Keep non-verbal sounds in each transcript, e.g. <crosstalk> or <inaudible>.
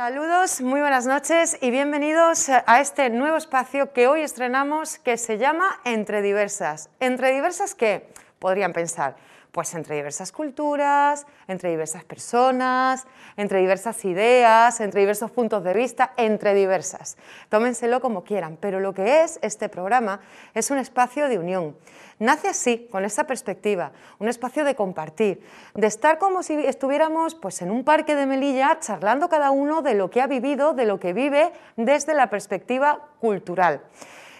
Saludos, muy buenas noches y bienvenidos a este nuevo espacio que hoy estrenamos que se llama Entre Diversas. ¿Entre Diversas qué? Podrían pensar. Pues entre diversas culturas, entre diversas personas, entre diversas ideas, entre diversos puntos de vista, entre diversas. Tómenselo como quieran, pero lo que es este programa es un espacio de unión. Nace así, con esa perspectiva, un espacio de compartir, de estar como si estuviéramos pues, en un parque de Melilla charlando cada uno de lo que ha vivido, de lo que vive desde la perspectiva cultural.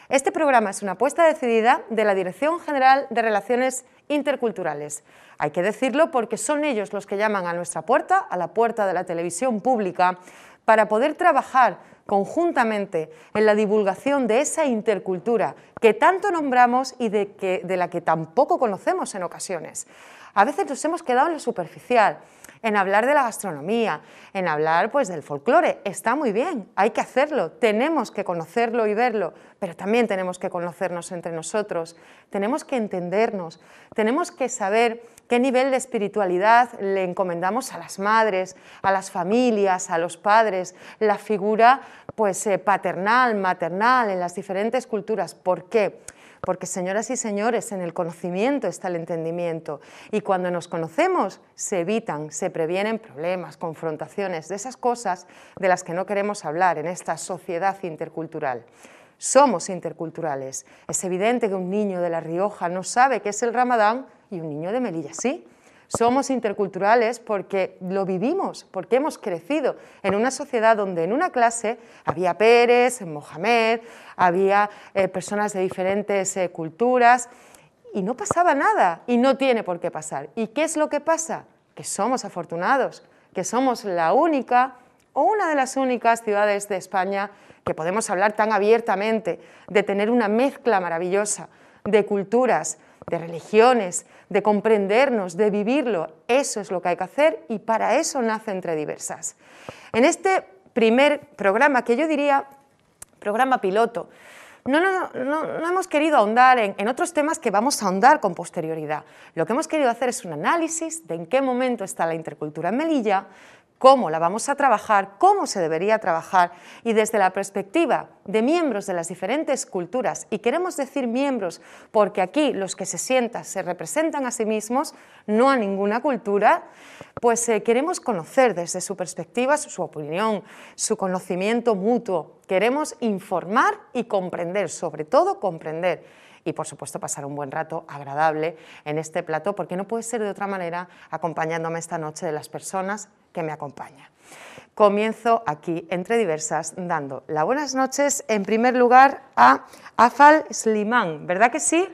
Este programa es una apuesta decidida de la Dirección General de Relaciones interculturales. Hay que decirlo porque son ellos los que llaman a nuestra puerta, a la puerta de la televisión pública, para poder trabajar conjuntamente en la divulgación de esa intercultura que tanto nombramos y de, la que tampoco conocemos en ocasiones. A veces nos hemos quedado en lo superficial en hablar de la gastronomía, en hablar pues del folclore. Está muy bien, hay que hacerlo, tenemos que conocerlo y verlo, pero también tenemos que conocernos entre nosotros, tenemos que entendernos, tenemos que saber qué nivel de espiritualidad le encomendamos a las madres, a las familias, a los padres, la figura pues eh, paternal, maternal en las diferentes culturas. ¿Por qué? porque señoras y señores, en el conocimiento está el entendimiento y cuando nos conocemos se evitan, se previenen problemas, confrontaciones, de esas cosas de las que no queremos hablar en esta sociedad intercultural somos interculturales. Es evidente que un niño de La Rioja no sabe qué es el ramadán y un niño de Melilla sí. Somos interculturales porque lo vivimos, porque hemos crecido en una sociedad donde en una clase había Pérez, Mohamed, había eh, personas de diferentes eh, culturas y no pasaba nada y no tiene por qué pasar. ¿Y qué es lo que pasa? Que somos afortunados, que somos la única o una de las únicas ciudades de España que podemos hablar tan abiertamente, de tener una mezcla maravillosa de culturas, de religiones, de comprendernos, de vivirlo. Eso es lo que hay que hacer y para eso nace Entre Diversas. En este primer programa, que yo diría programa piloto, no, no, hemos querido ahondar en, en, otros temas que vamos a ahondar con posterioridad. Lo que hemos querido hacer es un análisis de en qué momento está la intercultura en Melilla, cómo la vamos a trabajar, cómo se debería trabajar y desde la perspectiva de miembros de las diferentes culturas, y queremos decir miembros porque aquí los que se sientan se representan a sí mismos, no a ninguna cultura, pues eh, queremos conocer desde su perspectiva, su opinión, su conocimiento mutuo, queremos informar y comprender, sobre todo comprender y por supuesto pasar un buen rato agradable en este plato, porque no puede ser de otra manera acompañándome esta noche de las personas que me acompañan. Comienzo aquí, entre diversas, dando las buenas noches, en primer lugar, a Afal Slimán, ¿verdad que sí?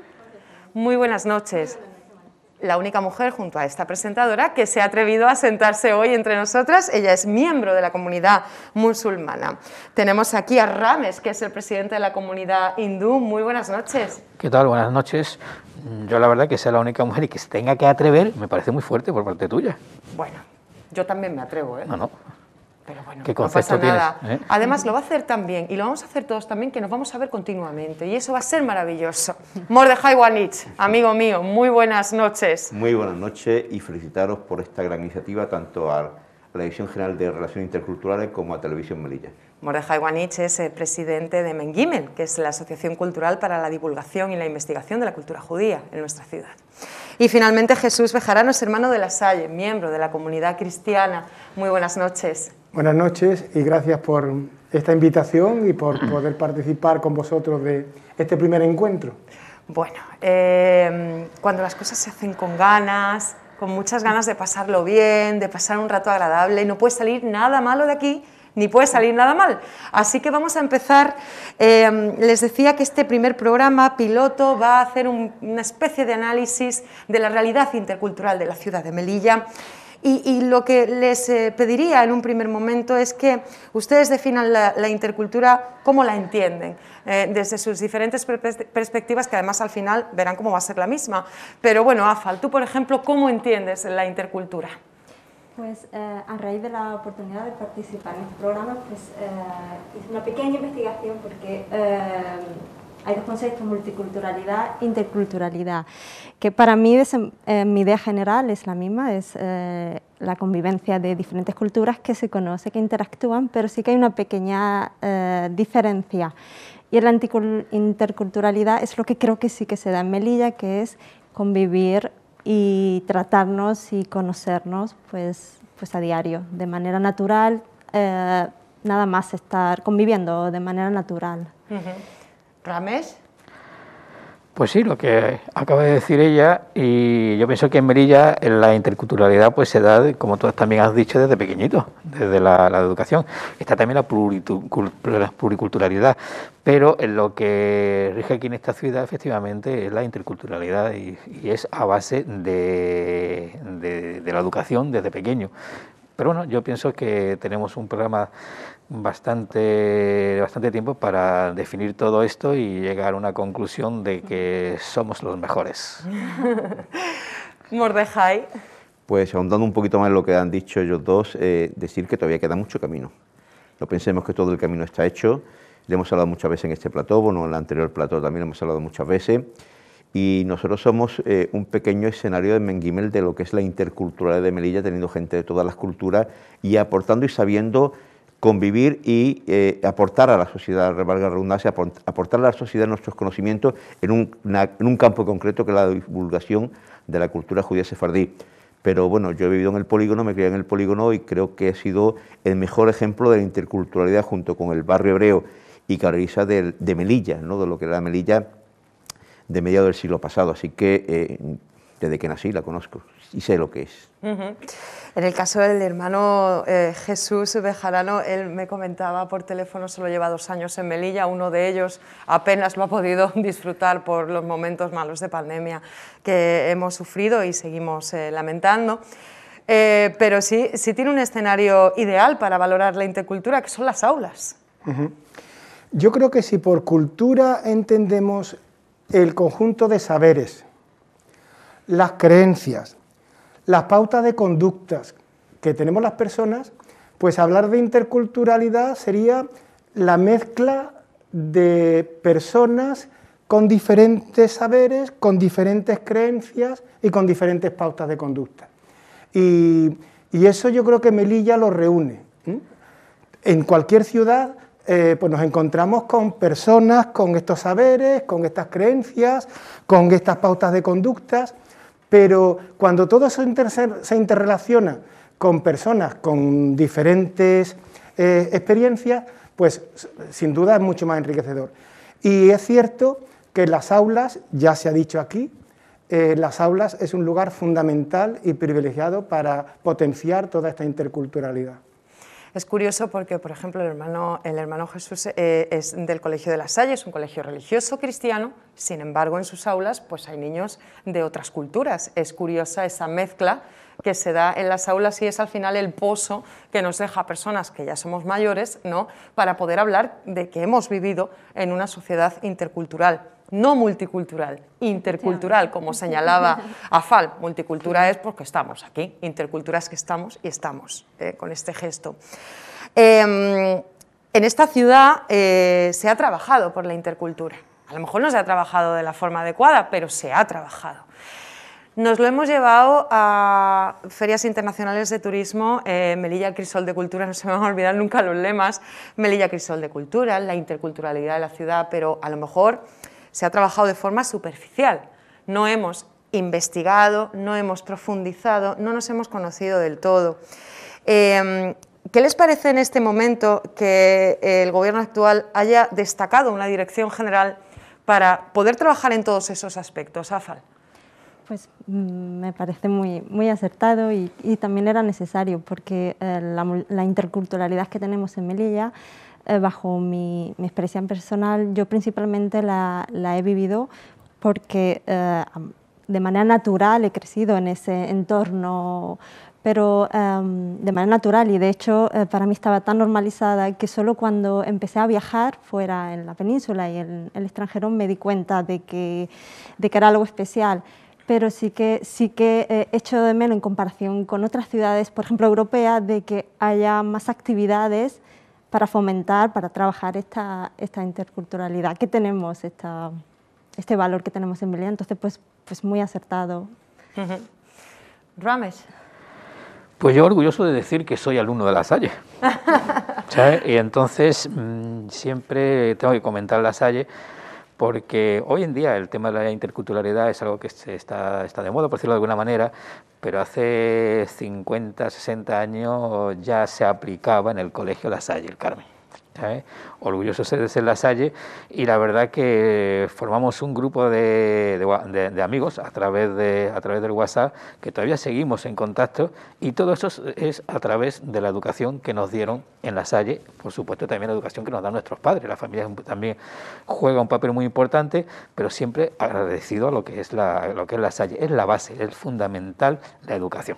Muy buenas noches la única mujer junto a esta presentadora que se ha atrevido a sentarse hoy entre nosotras. Ella es miembro de la comunidad musulmana. Tenemos aquí a Rames, que es el presidente de la comunidad hindú. Muy buenas noches. ¿Qué tal? Buenas noches. Yo la verdad que sea la única mujer y que se tenga que atrever me parece muy fuerte por parte tuya. Bueno, yo también me atrevo, ¿eh? No, no. Pero bueno, no pasa nada. Eh? Además, lo va a hacer también y lo vamos a hacer todos también, que nos vamos a ver continuamente. Y eso va a ser maravilloso. Mordejai Wanich, amigo mío, muy buenas noches. Muy buenas noches y felicitaros por esta gran iniciativa, tanto a la Dirección General de Relaciones Interculturales como a Televisión Melilla. Mordejai Wanich es el eh, presidente de Mengimen, que es la Asociación Cultural para la Divulgación y la Investigación de la Cultura Judía en nuestra ciudad. Y finalmente Jesús Bejarano es hermano de la Salle, miembro de la comunidad cristiana. Muy buenas noches. Buenas noches y gracias por esta invitación y por <clears throat> poder participar con vosotros de este primer encuentro. Bueno, eh, cuando las cosas se hacen con ganas, con muchas ganas de pasarlo bien, de pasar un rato agradable, no puede salir nada malo de aquí ni puede salir nada mal. Así que vamos a empezar. Eh, les decía que este primer programa piloto va a hacer una especie de análisis de la realidad intercultural de la ciudad de Melilla. Y, lo que les eh, pediría en un primer momento es que ustedes definan la, intercultura, como la entienden, eh, desde sus diferentes perspectivas, que además al final verán cómo va a ser la misma. Pero bueno, Afal, tú por ejemplo, ¿cómo entiendes la intercultura? Pues eh, a raíz de la oportunidad de participar en este programa, pues eh, hice una pequeña investigación porque eh, hay dos conceptos, multiculturalidad, e interculturalidad, que para mí mi idea general es la misma, es la convivencia de diferentes culturas que se conoce, que interactúan, pero sí que hay una pequeña diferencia. Y la interculturalidad es lo que creo que sí que se da en Melilla, que es convivir y tratarnos y conocernos pues, pues a diario, de manera natural, eh, nada más estar conviviendo de manera natural. Pues sí, lo que acaba de decir ella, y yo pienso que en Melilla la interculturalidad pues se da, como tú también has dicho, desde pequeñito, desde la, educación. Está también la, pluriculturalidad, pero lo que rige aquí en esta ciudad efectivamente es la interculturalidad y, es a base de la educación desde pequeño. Pero bueno, yo pienso que tenemos un programa bastante, bastante tiempo para definir todo esto y llegar a una conclusión de que somos los mejores. <laughs> Mordejai. Pues ahondando un poquito más en lo que han dicho ellos dos, eh, decir que todavía queda mucho camino. No pensemos que todo el camino está hecho. Le hemos hablado muchas veces en este plató, bueno, en el anterior plató también hemos hablado muchas veces. Y nosotros somos eh, un pequeño escenario de Menguimel de lo que es la interculturalidad de Melilla, teniendo gente de todas las culturas y aportando y sabiendo convivir y eh, aportar a la sociedad, revalga redundancia, aportar a la sociedad nuestros conocimientos en un, campo concreto que es la divulgación de la cultura judía sefardí. Pero bueno, yo he vivido en el polígono, me crié en el polígono y creo que he sido el mejor ejemplo de la interculturalidad junto con el barrio hebreo y carriza de, Melilla, ¿no? de lo que era Melilla de mediados del siglo pasado. Así que eh, desde que nací la conozco y sé lo que es. En el caso del hermano eh, Jesús Bejarano, él me comentaba por teléfono, solo lleva dos años en Melilla, uno de ellos apenas lo ha podido <laughs> disfrutar por los momentos malos de pandemia que hemos sufrido y seguimos eh, lamentando. Eh, pero sí, sí tiene un escenario ideal para valorar la intercultura, que son las aulas. Yo creo que si por cultura entendemos el conjunto de saberes, las creencias, las pautas de conductas que tenemos las personas, pues hablar de interculturalidad sería la mezcla de personas con diferentes saberes, con diferentes creencias y con diferentes pautas de conducta. Y, eso yo creo que Melilla lo reúne. En cualquier ciudad eh, pues nos encontramos con personas con estos saberes, con estas creencias, con estas pautas de conductas pero cuando todo se interrelaciona con personas con diferentes eh, experiencias, pues sin duda es mucho más enriquecedor. Y es cierto que las aulas, ya se ha dicho aquí, eh, las aulas es un lugar fundamental y privilegiado para potenciar toda esta interculturalidad. Es curioso porque, por ejemplo, el hermano, Jesús eh, es del Colegio de la Salle, es un colegio religioso cristiano, sin embargo, en sus aulas pues hay niños de otras culturas. Es curiosa esa mezcla que se da en las aulas y es al final el pozo que nos deja personas que ya somos mayores, ¿no? para poder hablar de que hemos vivido en una sociedad intercultural no multicultural, intercultural, como señalaba <laughs> Afal. Multicultura es porque estamos aquí, intercultural es que estamos y estamos eh, con este gesto. Em, en esta ciudad eh, se ha trabajado por la intercultura. A lo mejor no se ha trabajado de la forma adecuada, pero se ha trabajado. Nos lo hemos llevado a ferias internacionales de turismo, eh, Melilla Crisol de Cultura, no se me van a olvidar nunca los lemas, Melilla Crisol de Cultura, la interculturalidad de la ciudad, pero a lo mejor se ha trabajado de forma superficial. No hemos investigado, no hemos profundizado, no nos hemos conocido del todo. Em, ¿Qué les parece en este momento que el gobierno actual haya destacado una dirección general para poder trabajar en todos esos aspectos, AFAL? Pues mm, me parece muy, muy acertado y, también era necesario porque eh, la, interculturalidad que tenemos en Melilla eh, bajo mi, mi, experiencia personal, yo principalmente la, he vivido porque eh, de manera natural he crecido en ese entorno pero em, de manera natural y de hecho eh, para mí estaba tan normalizada que solo cuando empecé a viajar fuera en la península y en el extranjero me di cuenta de que, de era algo especial. Pero sí que, sí que de menos en comparación con otras ciudades, por ejemplo, europeas, de que haya más actividades para fomentar, para trabajar esta, esta interculturalidad que tenemos, este valor que tenemos en Belén. Entonces, pues, pues muy acertado. Rames. Pues yo orgulloso de decir que soy alumno de la Salle. <laughs> Y entonces mm, siempre tengo que comentar la Salle porque hoy en día el tema de la interculturalidad es algo que se está, está de moda, por decirlo de alguna manera, pero hace 50, 60 años ya se aplicaba en el colegio La Salle, el Carmen. ¿eh? Orgullosos de ser La Salle y la verdad que formamos un grupo de, amigos a través, de, a través del WhatsApp que todavía seguimos en contacto y todo eso es a través de la educación que nos dieron en La Salle, por supuesto también la educación que nos dan nuestros padres, la familia también juega un papel muy importante, pero siempre agradecido a lo que es La, lo que es la Salle, es la base, es fundamental la educación.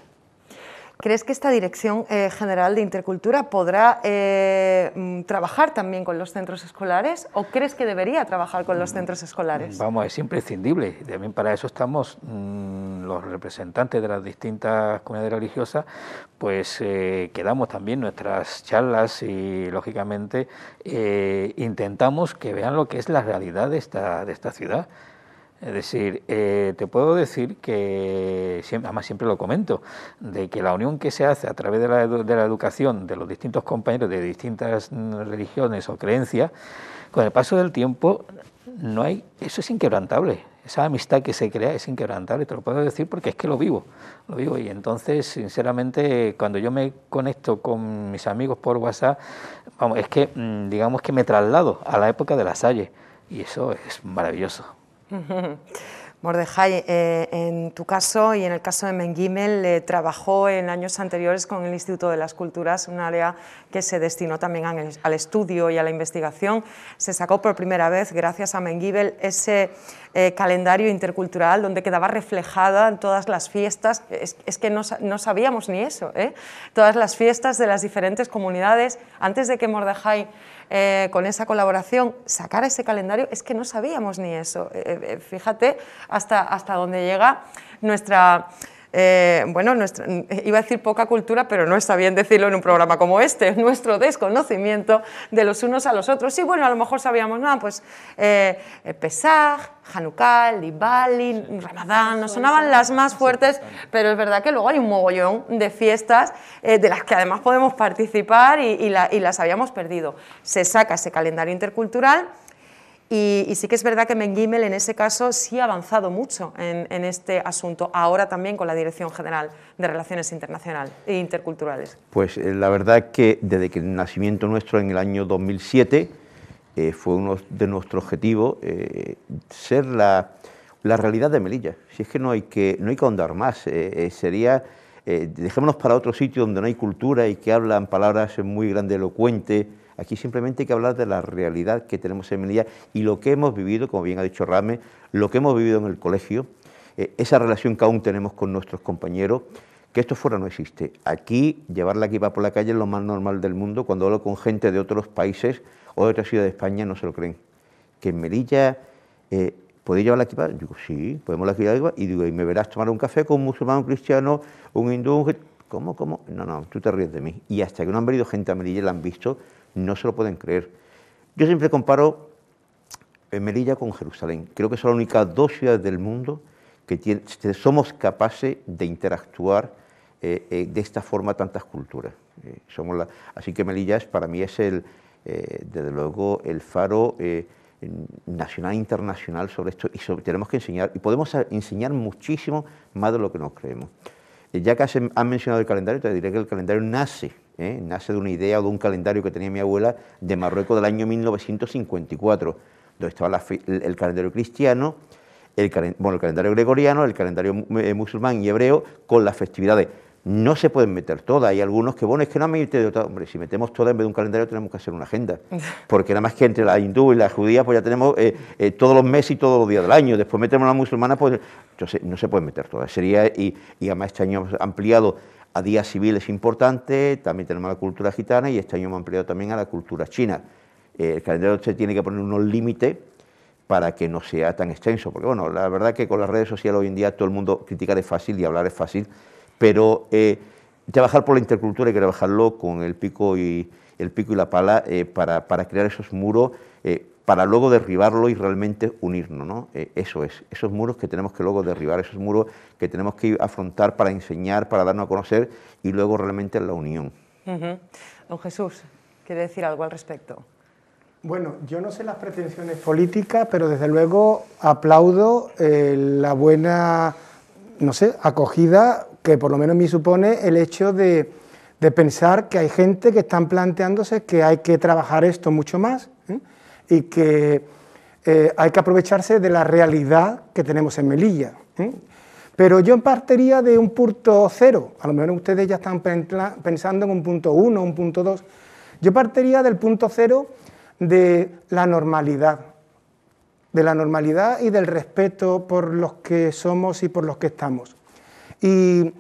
¿Crees que esta Dirección eh, General de Intercultura podrá eh, mm, trabajar también con los centros escolares o crees que debería trabajar con los mm, centros escolares? Vamos, es imprescindible. También para eso estamos mm, los representantes de las distintas comunidades religiosas, pues eh, quedamos también nuestras charlas y, lógicamente, eh, intentamos que vean lo que es la realidad de esta, de esta ciudad es decir, eh, te puedo decir que, además siempre lo comento, de que la unión que se hace a través de la, educación de los distintos compañeros de distintas mm, religiones o creencias, con el paso del tiempo, no hay, eso es inquebrantable esa amistad que se crea es inquebrantable, te lo puedo decir porque es que lo vivo, lo vivo. Y entonces, sinceramente, cuando yo me conecto con mis amigos por WhatsApp, vamos, es que mm, digamos que me traslado a la época de la Salle y eso es maravilloso. <laughs> Mordejai, eh, en tu caso y en el caso de Mengimel, eh, trabajó en años anteriores con el Instituto de las Culturas, un área que se destinó también al, estudio y a la investigación. Se sacó por primera vez, gracias a Mengimel, ese eh, calendario intercultural donde quedaba reflejada en todas las fiestas, es, que no, sabíamos ni eso, todas las fiestas de las diferentes comunidades. Antes de que Mordejai eh, con esa colaboración, sacar ese calendario, es que no sabíamos ni eso. Eh, eh, fíjate hasta, hasta dónde llega nuestra eh, bueno, iba a decir poca cultura, pero no está bien decirlo en un programa como este, nuestro desconocimiento de los unos a los otros. Y bueno, a lo mejor sabíamos, nada, pues eh, eh, Pesaj, Hanukkah, Libali, Ramadán, nos sonaban las más fuertes, pero es verdad que luego hay un mogollón de fiestas eh, de las que además podemos participar y las habíamos perdido. Se saca ese calendario intercultural y, sí que es verdad que Menguimel en ese caso sí ha avanzado mucho en, este asunto, ahora también con la Dirección General de Relaciones Internacionales e Interculturales. Pues eh, la verdad es que desde que el nacimiento nuestro en el año 2007 eh, fue uno de nuestros objetivos eh, ser la, realidad de Melilla. Si es que no hay que, no hay que ahondar más, sería eh, dejémonos para otro sitio donde no hay cultura y que hablan palabras muy elocuentes, Aquí simplemente hay que hablar de la realidad que tenemos en Melilla y lo que hemos vivido, como bien ha dicho Rame, lo que hemos vivido en el colegio, eh, esa relación que aún tenemos con nuestros compañeros, que esto fuera no existe. Aquí, llevar la equipa por la calle es lo más normal del mundo. Cuando hablo con gente de otros países o de otra ciudad de España, no se lo creen. Que en Melilla eh, ¿podéis llevar la equipa? Digo, sí, podemos la equipa. Y digo, y me verás tomar un café con un musulmán, un cristiano, un hindú, un... ¿Cómo, cómo? No, no, tú te ríes de mí. Y hasta que no han venido gente a Melilla y la han visto, no se lo pueden creer. Yo siempre comparo eh, Melilla con Jerusalén. Creo que son las únicas dos ciudades del mundo que somos capaces de interactuar eh, eh, de esta forma tantas culturas. así que Melilla para mí es el, desde luego el faro nacional e internacional sobre esto y sobre, tenemos que enseñar, y podemos enseñar muchísimo más de lo que nos creemos. Eh, ya que han em, mencionado el calendario, te diré que el calendario nace, ¿eh? nace de una idea o de un calendario que tenía mi abuela de Marruecos del año 1954, donde estaba el, calendario cristiano, el, bueno, el calendario gregoriano, el calendario eh, musulmán y hebreo, con las festividades no se pueden meter todas. Hay algunos que, bueno, es que no han de otra Hombre, si metemos todas en vez de un calendario tenemos que hacer una agenda. <laughs> Porque nada más que entre la hindú y la judía, pues ya tenemos eh, eh, todos los meses y todos los días del año. Después metemos la musulmana, pues entonces no se pueden meter todas. Sería, y, además este año hemos ampliado a días civiles importantes, también tenemos la cultura gitana y este año hemos ampliado también a la cultura china. Eh, el calendario se tiene que poner unos límites para que no sea tan extenso, porque bueno, la verdad que con las redes sociales hoy en día todo el mundo criticar es fácil y hablar es fácil, pero trabajar eh, por la intercultura hay que trabajarlo con el pico y, el pico y la pala eh, para, crear esos muros, eh, para luego derribarlo y realmente unirnos. ¿no? eso es, esos muros que tenemos que luego derribar, esos muros que tenemos que afrontar para enseñar, para darnos a conocer y luego realmente la unión. Don Jesús, ¿quiere decir algo al respecto? Bueno, yo no sé las pretensiones políticas, pero desde luego aplaudo la buena, no sé, acogida que por lo menos me supone el hecho de, pensar que hay gente que están planteándose que hay que trabajar esto mucho más ¿eh? y que eh, hay que aprovecharse de la realidad que tenemos en Melilla. ¿eh? Pero yo partiría de un punto cero, a lo mejor ustedes ya están pensando en un punto uno, un punto dos. Yo partiría del punto cero de la normalidad, de la normalidad y del respeto por los que somos y por los que estamos. Y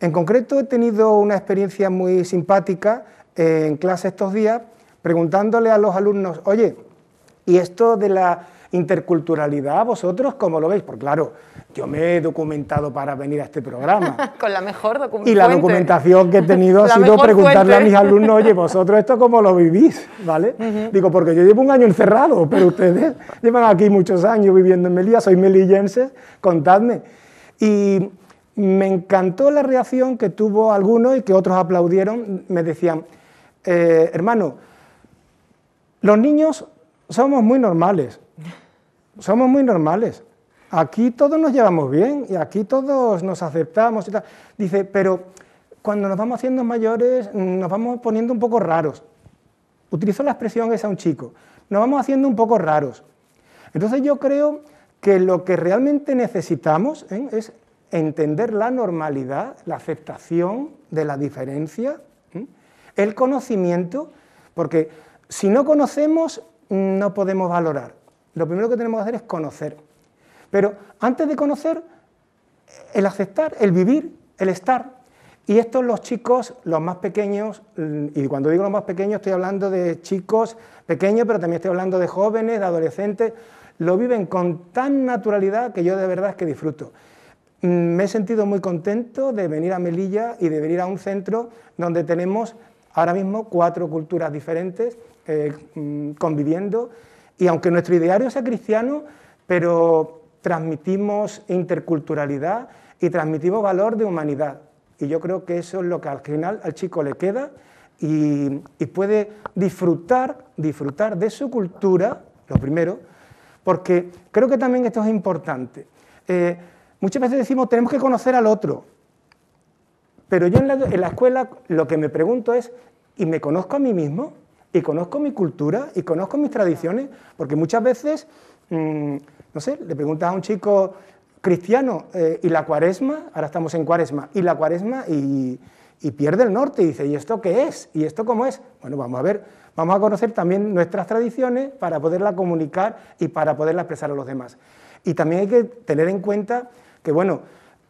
en concreto he tenido una experiencia muy simpática eh, en clase estos días, preguntándole a los alumnos, oye, ¿y esto de la interculturalidad, vosotros cómo lo veis? Porque claro, yo me he documentado para venir a este programa. <laughs> Con la mejor documentación. Y la documentación que he tenido <laughs> ha sido preguntarle a mis <laughs> alumnos, oye, vosotros esto cómo lo vivís, ¿vale? Digo, porque yo llevo un año encerrado, pero ustedes llevan aquí muchos años viviendo en Melilla, soy melillenses, contadme. Y me encantó la reacción que tuvo algunos y que otros aplaudieron. Me decían, eh, hermano, los niños somos muy normales. Somos muy normales. Aquí todos nos llevamos bien y aquí todos nos aceptamos y tal. Dice, pero cuando nos vamos haciendo mayores nos vamos poniendo un poco raros. Utilizó la expresión esa un chico. Nos vamos haciendo un poco raros. Entonces yo creo que lo que realmente necesitamos ¿eh? es entender la normalidad, la aceptación de la diferencia, el conocimiento, porque si no conocemos no podemos valorar. Lo primero que tenemos que hacer es conocer. Pero antes de conocer, el aceptar, el vivir, el estar. Y estos los chicos, los más pequeños, y cuando digo los más pequeños estoy hablando de chicos pequeños, pero también estoy hablando de jóvenes, de adolescentes, lo viven con tan naturalidad que yo de verdad es que disfruto. Mm, me he sentido muy contento de venir a Melilla y de venir a un centro donde tenemos ahora mismo cuatro culturas diferentes eh, mm, conviviendo y aunque nuestro ideario sea cristiano, pero transmitimos interculturalidad y transmitimos valor de humanidad. Y yo creo que eso es lo que al final al chico le queda y, puede disfrutar, disfrutar de su cultura, lo primero, porque creo que también esto es importante. Eh, Muchas veces decimos, tenemos que conocer al otro. Pero yo en la, escuela lo que me pregunto es, ¿y me conozco a mí mismo? ¿Y conozco mi cultura? ¿Y conozco mis tradiciones? Porque muchas veces, mm, no sé, le preguntas a un chico cristiano, eh, ¿y la cuaresma? Ahora estamos en cuaresma, ¿y la cuaresma? Y, y pierde el norte y dice, ¿y esto qué es? ¿Y esto cómo es? Bueno, vamos a ver, vamos a conocer también nuestras tradiciones para poderla comunicar y para poderla expresar a los demás. Y también hay que tener en cuenta que bueno,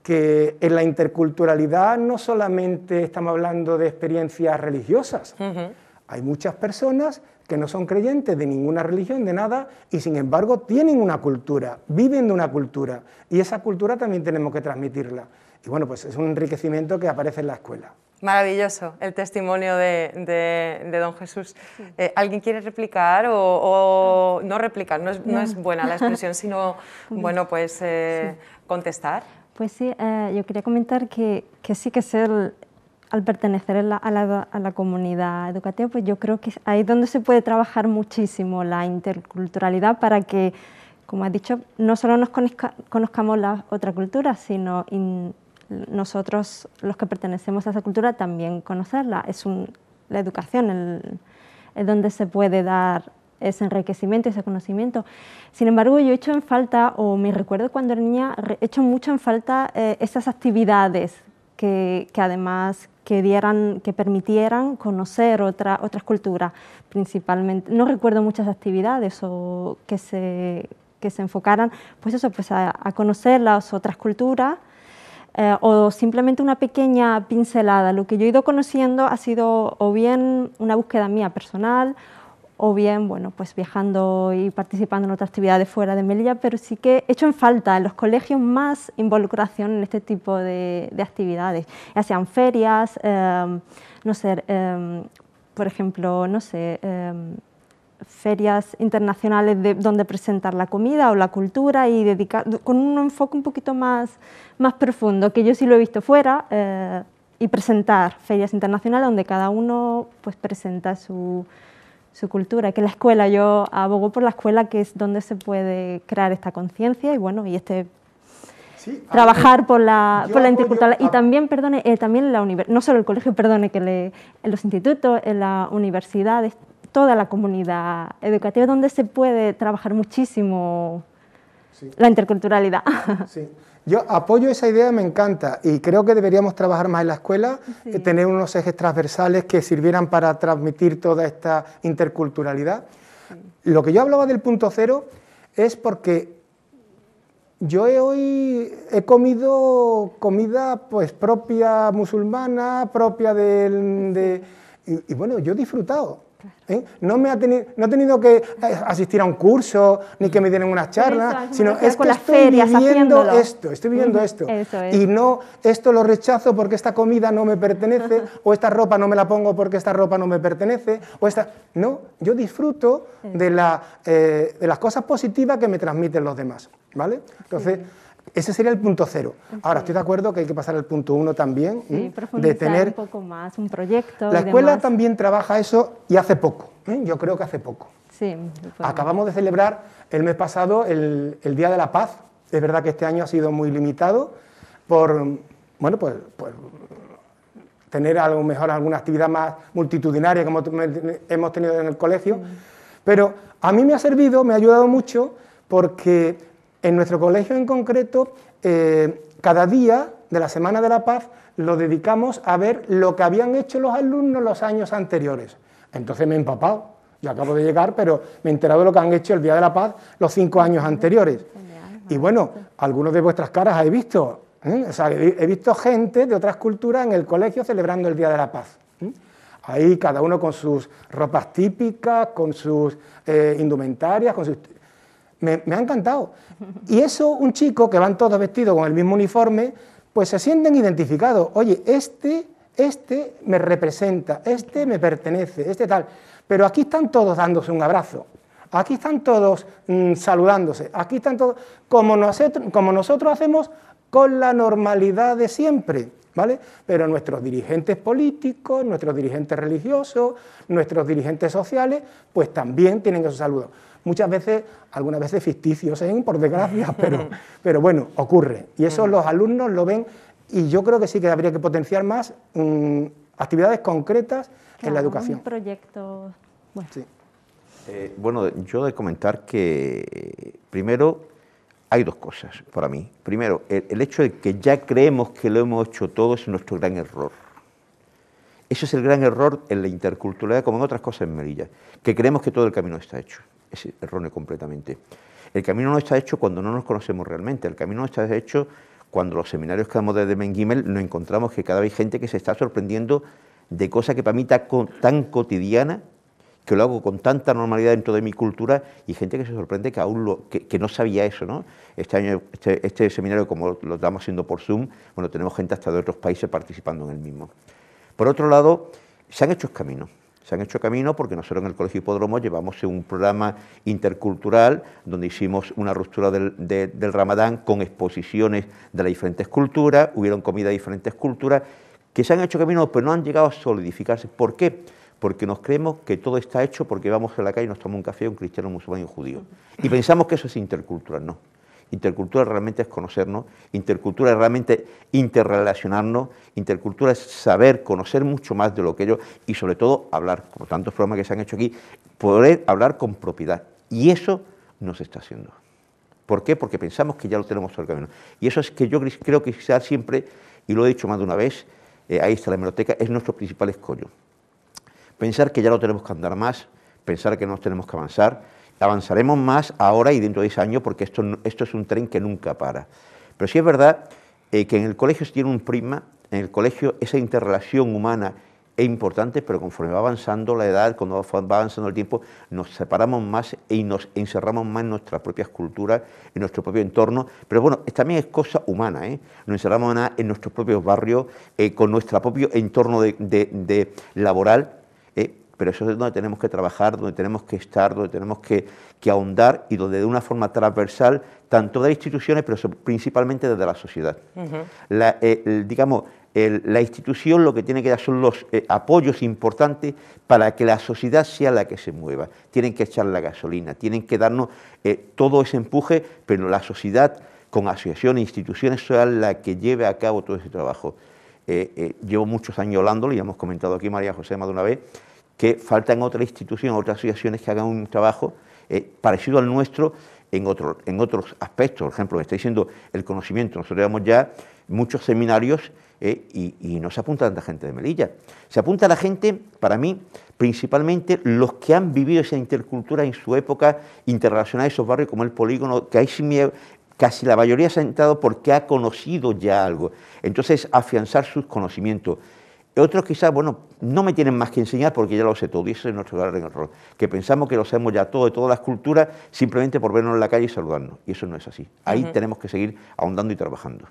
que en la interculturalidad no solamente estamos hablando de experiencias religiosas, hay muchas personas que no son creyentes de ninguna religión, de nada, y sin embargo tienen una cultura, viven de una cultura, y esa cultura también tenemos que transmitirla. Y bueno, pues es un enriquecimiento que aparece en la escuela. Maravilloso el testimonio de, don Jesús. Eh, ¿Alguien quiere replicar o, no replicar? No es, buena la expresión, sino, <laughs> bueno, pues eh, contestar. Pues sí, eh, yo quería comentar que, sí que ser, al pertenecer a la, comunidad educativa, pues yo creo que ahí es donde se puede trabajar muchísimo la interculturalidad para que, como has dicho, no solo nos conozcamos la otra cultura, sino nosotros los que pertenecemos a esa cultura también conocerla. Es la educación el, donde se puede dar ese enriquecimiento, ese conocimiento. Sin embargo, yo he hecho en falta, o me recuerdo cuando era niña, he hecho mucho en falta eh, esas actividades que, además que, dieran, que permitieran conocer otras culturas, principalmente. No recuerdo muchas actividades que se, que se enfocaran pues eso, pues a conocer las otras culturas eh, o simplemente una pequeña pincelada. Lo que yo he ido conociendo ha sido o bien una búsqueda mía personal, o bien bueno, pues viajando y participando en otras actividades fuera de Melilla, pero sí que he hecho en falta en los colegios más involucración en este tipo de, actividades, ya sean ferias, eh, no sé, eh, por ejemplo, no sé, ferias internacionales donde presentar la comida o la cultura y dedicar, con un enfoque un poquito más, más profundo, que yo sí lo he visto fuera, eh, y presentar ferias internacionales donde cada uno pues, presenta su, su cultura, que la escuela, yo abogo por la escuela, que es donde se puede crear esta conciencia y bueno, y este trabajar por la, por intercultural. y también, perdone, eh, también la no solo el colegio, <laughs> perdone, que le, en los institutos, en la universidad, toda la comunidad educativa, donde se puede trabajar muchísimo la interculturalidad. <laughs> Sí. Yo apoyo esa idea, me encanta, y creo que deberíamos trabajar más en la escuela, tener unos ejes transversales que sirvieran para transmitir toda esta interculturalidad. Lo que yo hablaba del punto cero es porque yo he hoy he comido comida pues propia musulmana, propia del... y, bueno, yo he disfrutado. ¿Eh? No, me ha tenido, no he tenido que eh, asistir a un curso ni que me dieran una charla, sino estoy viviendo esto, estoy viviendo esto. Y no, esto lo rechazo porque esta comida no me pertenece, <laughs> o esta ropa no me la pongo porque esta ropa no me pertenece, o esta... No, yo disfruto de, la, eh, de las cosas positivas que me transmiten los demás, ¿vale? Entonces... Ese sería el punto cero. Ahora, estoy de acuerdo que hay que pasar al punto uno también. Sí, ¿eh? de tener un poco más, un proyecto. La escuela también trabaja eso y hace poco. ¿eh? Yo creo que hace poco. Sí, Acabamos de celebrar el mes pasado el, Día de la Paz. Es verdad que este año ha sido muy limitado por, bueno, pues, pues tener a lo mejor alguna actividad más multitudinaria como hemos tenido en el colegio. Pero a mí me ha servido, me ha ayudado mucho porque en nuestro colegio en concreto, eh, cada día de la Semana de la Paz lo dedicamos a ver lo que habían hecho los alumnos los años anteriores. Entonces me he empapado. Yo acabo de llegar, pero me he enterado de lo que han hecho el Día de la Paz los cinco años anteriores. Y bueno, algunos de vuestras caras he visto. ¿eh? he visto gente de otras culturas en el colegio celebrando el Día de la Paz. ¿eh? Ahí cada uno con sus ropas típicas, con sus indumentarias, con sus me, ha encantado. Y eso, un chico que van todos vestidos con el mismo uniforme, pues se sienten identificados. Oye, este, este me representa, este me pertenece, este tal. Pero aquí están todos dándose un abrazo. Aquí están todos mm, saludándose. Aquí están todos, como nosotros, como nosotros hacemos con la normalidad de siempre. ¿Vale? Pero nuestros dirigentes políticos, nuestros dirigentes religiosos, nuestros dirigentes sociales, pues también tienen esos saludos muchas veces, algunas veces ficticios, ¿eh? por desgracia, <laughs> pero, pero bueno, ocurre. Y eso mm. los alumnos lo ven y yo creo que sí que habría que potenciar más mm, actividades concretas en la educación. Un proyecto. Bueno. Eh, bueno, yo de comentar que primero hay dos cosas para mí. Primero, el, hecho de que ya creemos que lo hemos hecho todo es nuestro gran error. Eso es el gran error en la interculturalidad, como en otras cosas en Melilla, que creemos que todo el camino está hecho es erróneo completamente. El camino no está hecho cuando no nos conocemos realmente, el camino no está hecho cuando los seminarios que damos desde Menguimel nos encontramos que cada vez hay gente que se está sorprendiendo de cosas que para mí están tan cotidiana, que lo hago con tanta normalidad dentro de mi cultura, y gente que se sorprende que aún lo, que, no sabía eso, ¿no? Este año, este, este seminario, como lo estamos haciendo por Zoom, bueno, tenemos gente hasta de otros países participando en el mismo. Por otro lado, se han hecho caminos se han hecho camino porque nosotros en el Colegio Hipódromo llevamos un programa intercultural donde hicimos una ruptura del, Ramadán con exposiciones de las diferentes culturas, hubieron comida de diferentes culturas, que se han hecho camino pero no han llegado a solidificarse. ¿Por qué? Porque nos creemos que todo está hecho porque vamos a la calle y nos tomamos un café un cristiano, un musulmán y un judío. Y pensamos que eso es intercultural, no. Intercultura realmente es conocernos, intercultura es realmente interrelacionarnos, intercultura es saber, conocer mucho más de lo que ellos y sobre todo hablar, como tantos programas que se han hecho aquí, poder hablar con propiedad. Y eso no se está haciendo. ¿Por qué? Porque pensamos que ya lo tenemos todo el camino. Y eso es que yo creo que quizás siempre, y lo he dicho más de una vez, eh, ahí está la hemeroteca, es nuestro principal escollo. Pensar que ya no tenemos que andar más, pensar que no tenemos que avanzar, avanzaremos más ahora y dentro de 10 años porque esto, es un tren que nunca para. Pero sí es verdad eh, que en el colegio se tiene un prima, en el colegio esa interrelación humana es importante, pero conforme va avanzando la edad, cuando va avanzando el tiempo, nos separamos más y nos encerramos más en nuestras propias culturas, en nuestro propio entorno. Pero bueno, también es cosa humana, ¿eh? nos encerramos más en nuestros propios barrios, eh, con nuestro propio entorno de laboral pero eso es donde tenemos que trabajar, donde tenemos que estar, donde tenemos que, ahondar y donde de una forma transversal, tanto de las instituciones, pero principalmente desde la sociedad. la, eh, digamos, la institución lo que tiene que dar son los eh, apoyos importantes para que la sociedad sea la que se mueva. Tienen que echar la gasolina, tienen que darnos eh, todo ese empuje, pero la sociedad con asociaciones, instituciones, sea la que lleve a cabo todo ese trabajo. llevo muchos años hablando, y hemos comentado aquí María José más de una vez que faltan otras instituciones, otras asociaciones que hagan un trabajo eh, parecido al nuestro en, en otros aspectos. Por ejemplo, me está diciendo el conocimiento. Nosotros damos ya muchos seminarios eh, y, no se apunta tanta gente de Melilla. Se apunta la gente, para mí, principalmente los que han vivido esa intercultura en su época, internacional esos barrios como el polígono, que ahí casi la mayoría se ha entrado porque ha conocido ya algo. Entonces, afianzar sus conocimientos, otros quizás, bueno, no me tienen más que enseñar porque ya lo sé todo, y eso es nuestro gran error, que pensamos que lo sabemos ya todo de todas las culturas simplemente por vernos en la calle y saludarnos, y eso no es así. Ahí tenemos que seguir ahondando y trabajando.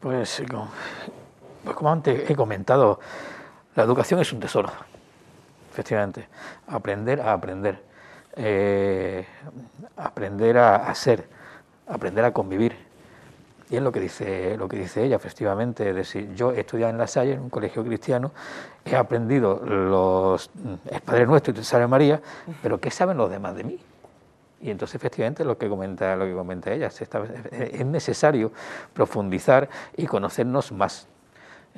Pues, eh, pues, como antes he comentado, la educación es un tesoro, efectivamente. Aprender a aprender, eh, aprender a hacer, aprender a convivir, y es lo que dice, lo que dice ella, efectivamente, es decir, yo he estudiado en La Salle, en un colegio cristiano, he aprendido los padres Padre Nuestro y el María, pero ¿qué saben los demás de mí? Y entonces, efectivamente, lo que comenta, lo que comenta ella, es necesario profundizar y conocernos más.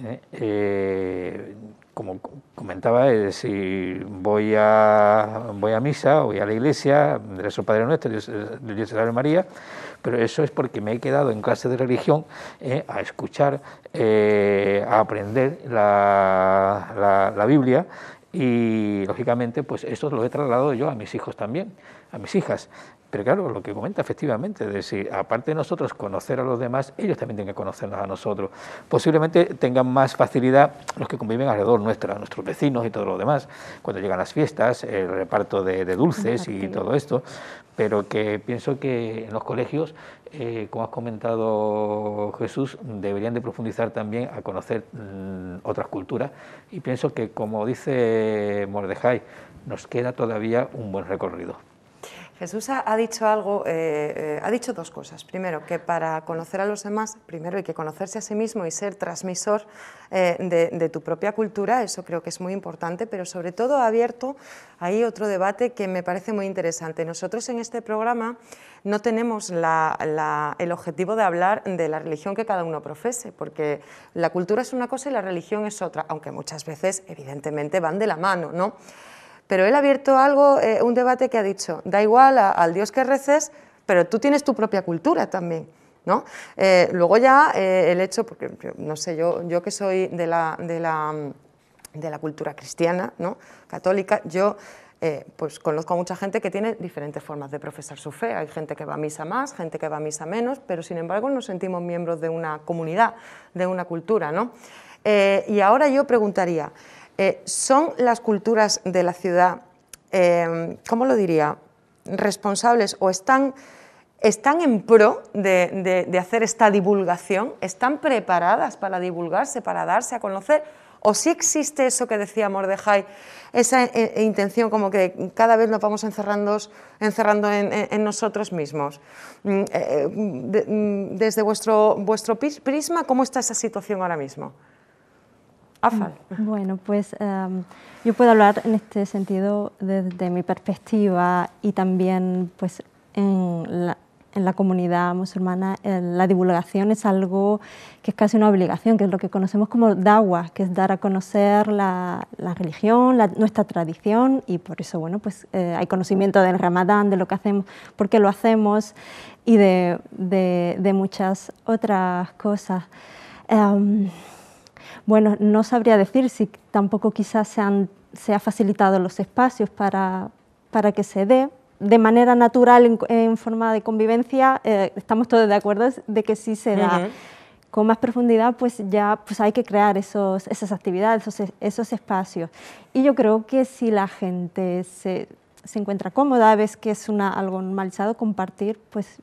¿eh? Eh, como comentaba, si voy a, voy a misa, voy a la iglesia, rezo Padre Nuestro, Dios, la Salve María, pero eso es porque me he quedado en clase de religión ¿eh? a escuchar, a aprender la, la Biblia y lógicamente, pues eso lo he trasladado yo a mis hijos también, a mis hijas. Pero claro, lo que comenta efectivamente, de si aparte de nosotros conocer a los demás, ellos también tienen que conocernos a nosotros. Posiblemente tengan más facilidad los que conviven alrededor ...a nuestros vecinos y todo lo demás, cuando llegan las fiestas, el reparto de dulces y todo esto. Pero que pienso que en los colegios eh, como has comentado Jesús, deberían de profundizar también a conocer mm, otras culturas y pienso que, como dice Mordejai, nos queda todavía un buen recorrido. Jesús ha dicho algo, eh, eh, ha dicho dos cosas. Primero, que para conocer a los demás, primero hay que conocerse a sí mismo y ser transmisor eh, de, tu propia cultura, eso creo que es muy importante, pero sobre todo ha abierto ahí otro debate que me parece muy interesante. Nosotros en este programa no tenemos el objetivo de hablar de la religión que cada uno profese, porque la cultura es una cosa y la religión es otra, aunque muchas veces evidentemente van de la mano, ¿no? Pero él ha abierto algo, eh, un debate que ha dicho, da igual al Dios que reces, pero tú tienes tu propia cultura también. ¿No? Eh, luego ya eh, el hecho, porque no sé, yo, yo que soy de la, de la, cultura cristiana, ¿no? católica, yo pues conozco a mucha gente que tiene diferentes formas de profesar su fe. Hay gente que va a misa más, gente que va a misa menos, pero sin embargo nos sentimos miembros de una comunidad, de una cultura. ¿no? y ahora yo preguntaría, eh, ¿son las culturas de la ciudad, em, cómo lo diría, responsables o están, en pro de, hacer esta divulgación? ¿Están preparadas para divulgarse, para darse a conocer? ¿O si sí existe eso que decía Mordejai, esa eh, intención como que cada vez nos vamos encerrando, en, nosotros mismos? Mm, eh, mm, desde vuestro, vuestro prisma, ¿cómo está esa situación ahora mismo? Mm, bueno, pues em, yo puedo hablar en este sentido desde mi perspectiva y también pues en la, comunidad musulmana eh, la divulgación es algo que es casi una obligación, que es lo que conocemos como dawa, que es dar a conocer la, religión, nuestra tradición, y por eso bueno, pues, eh, hay conocimiento del ramadán, de lo que hacemos, por qué lo hacemos y de, muchas otras cosas. Em, bueno, no sabría decir si tampoco quizás se han se ha facilitado los espacios para, para que se dé. De manera natural, en, forma de convivencia, eh, estamos todos de acuerdo de que sí se da. Con más profundidad, pues ya pues hay que crear esos, esas actividades, esos, espacios. Y yo creo que si la gente se, se encuentra cómoda, ves que es algo normalizado compartir, pues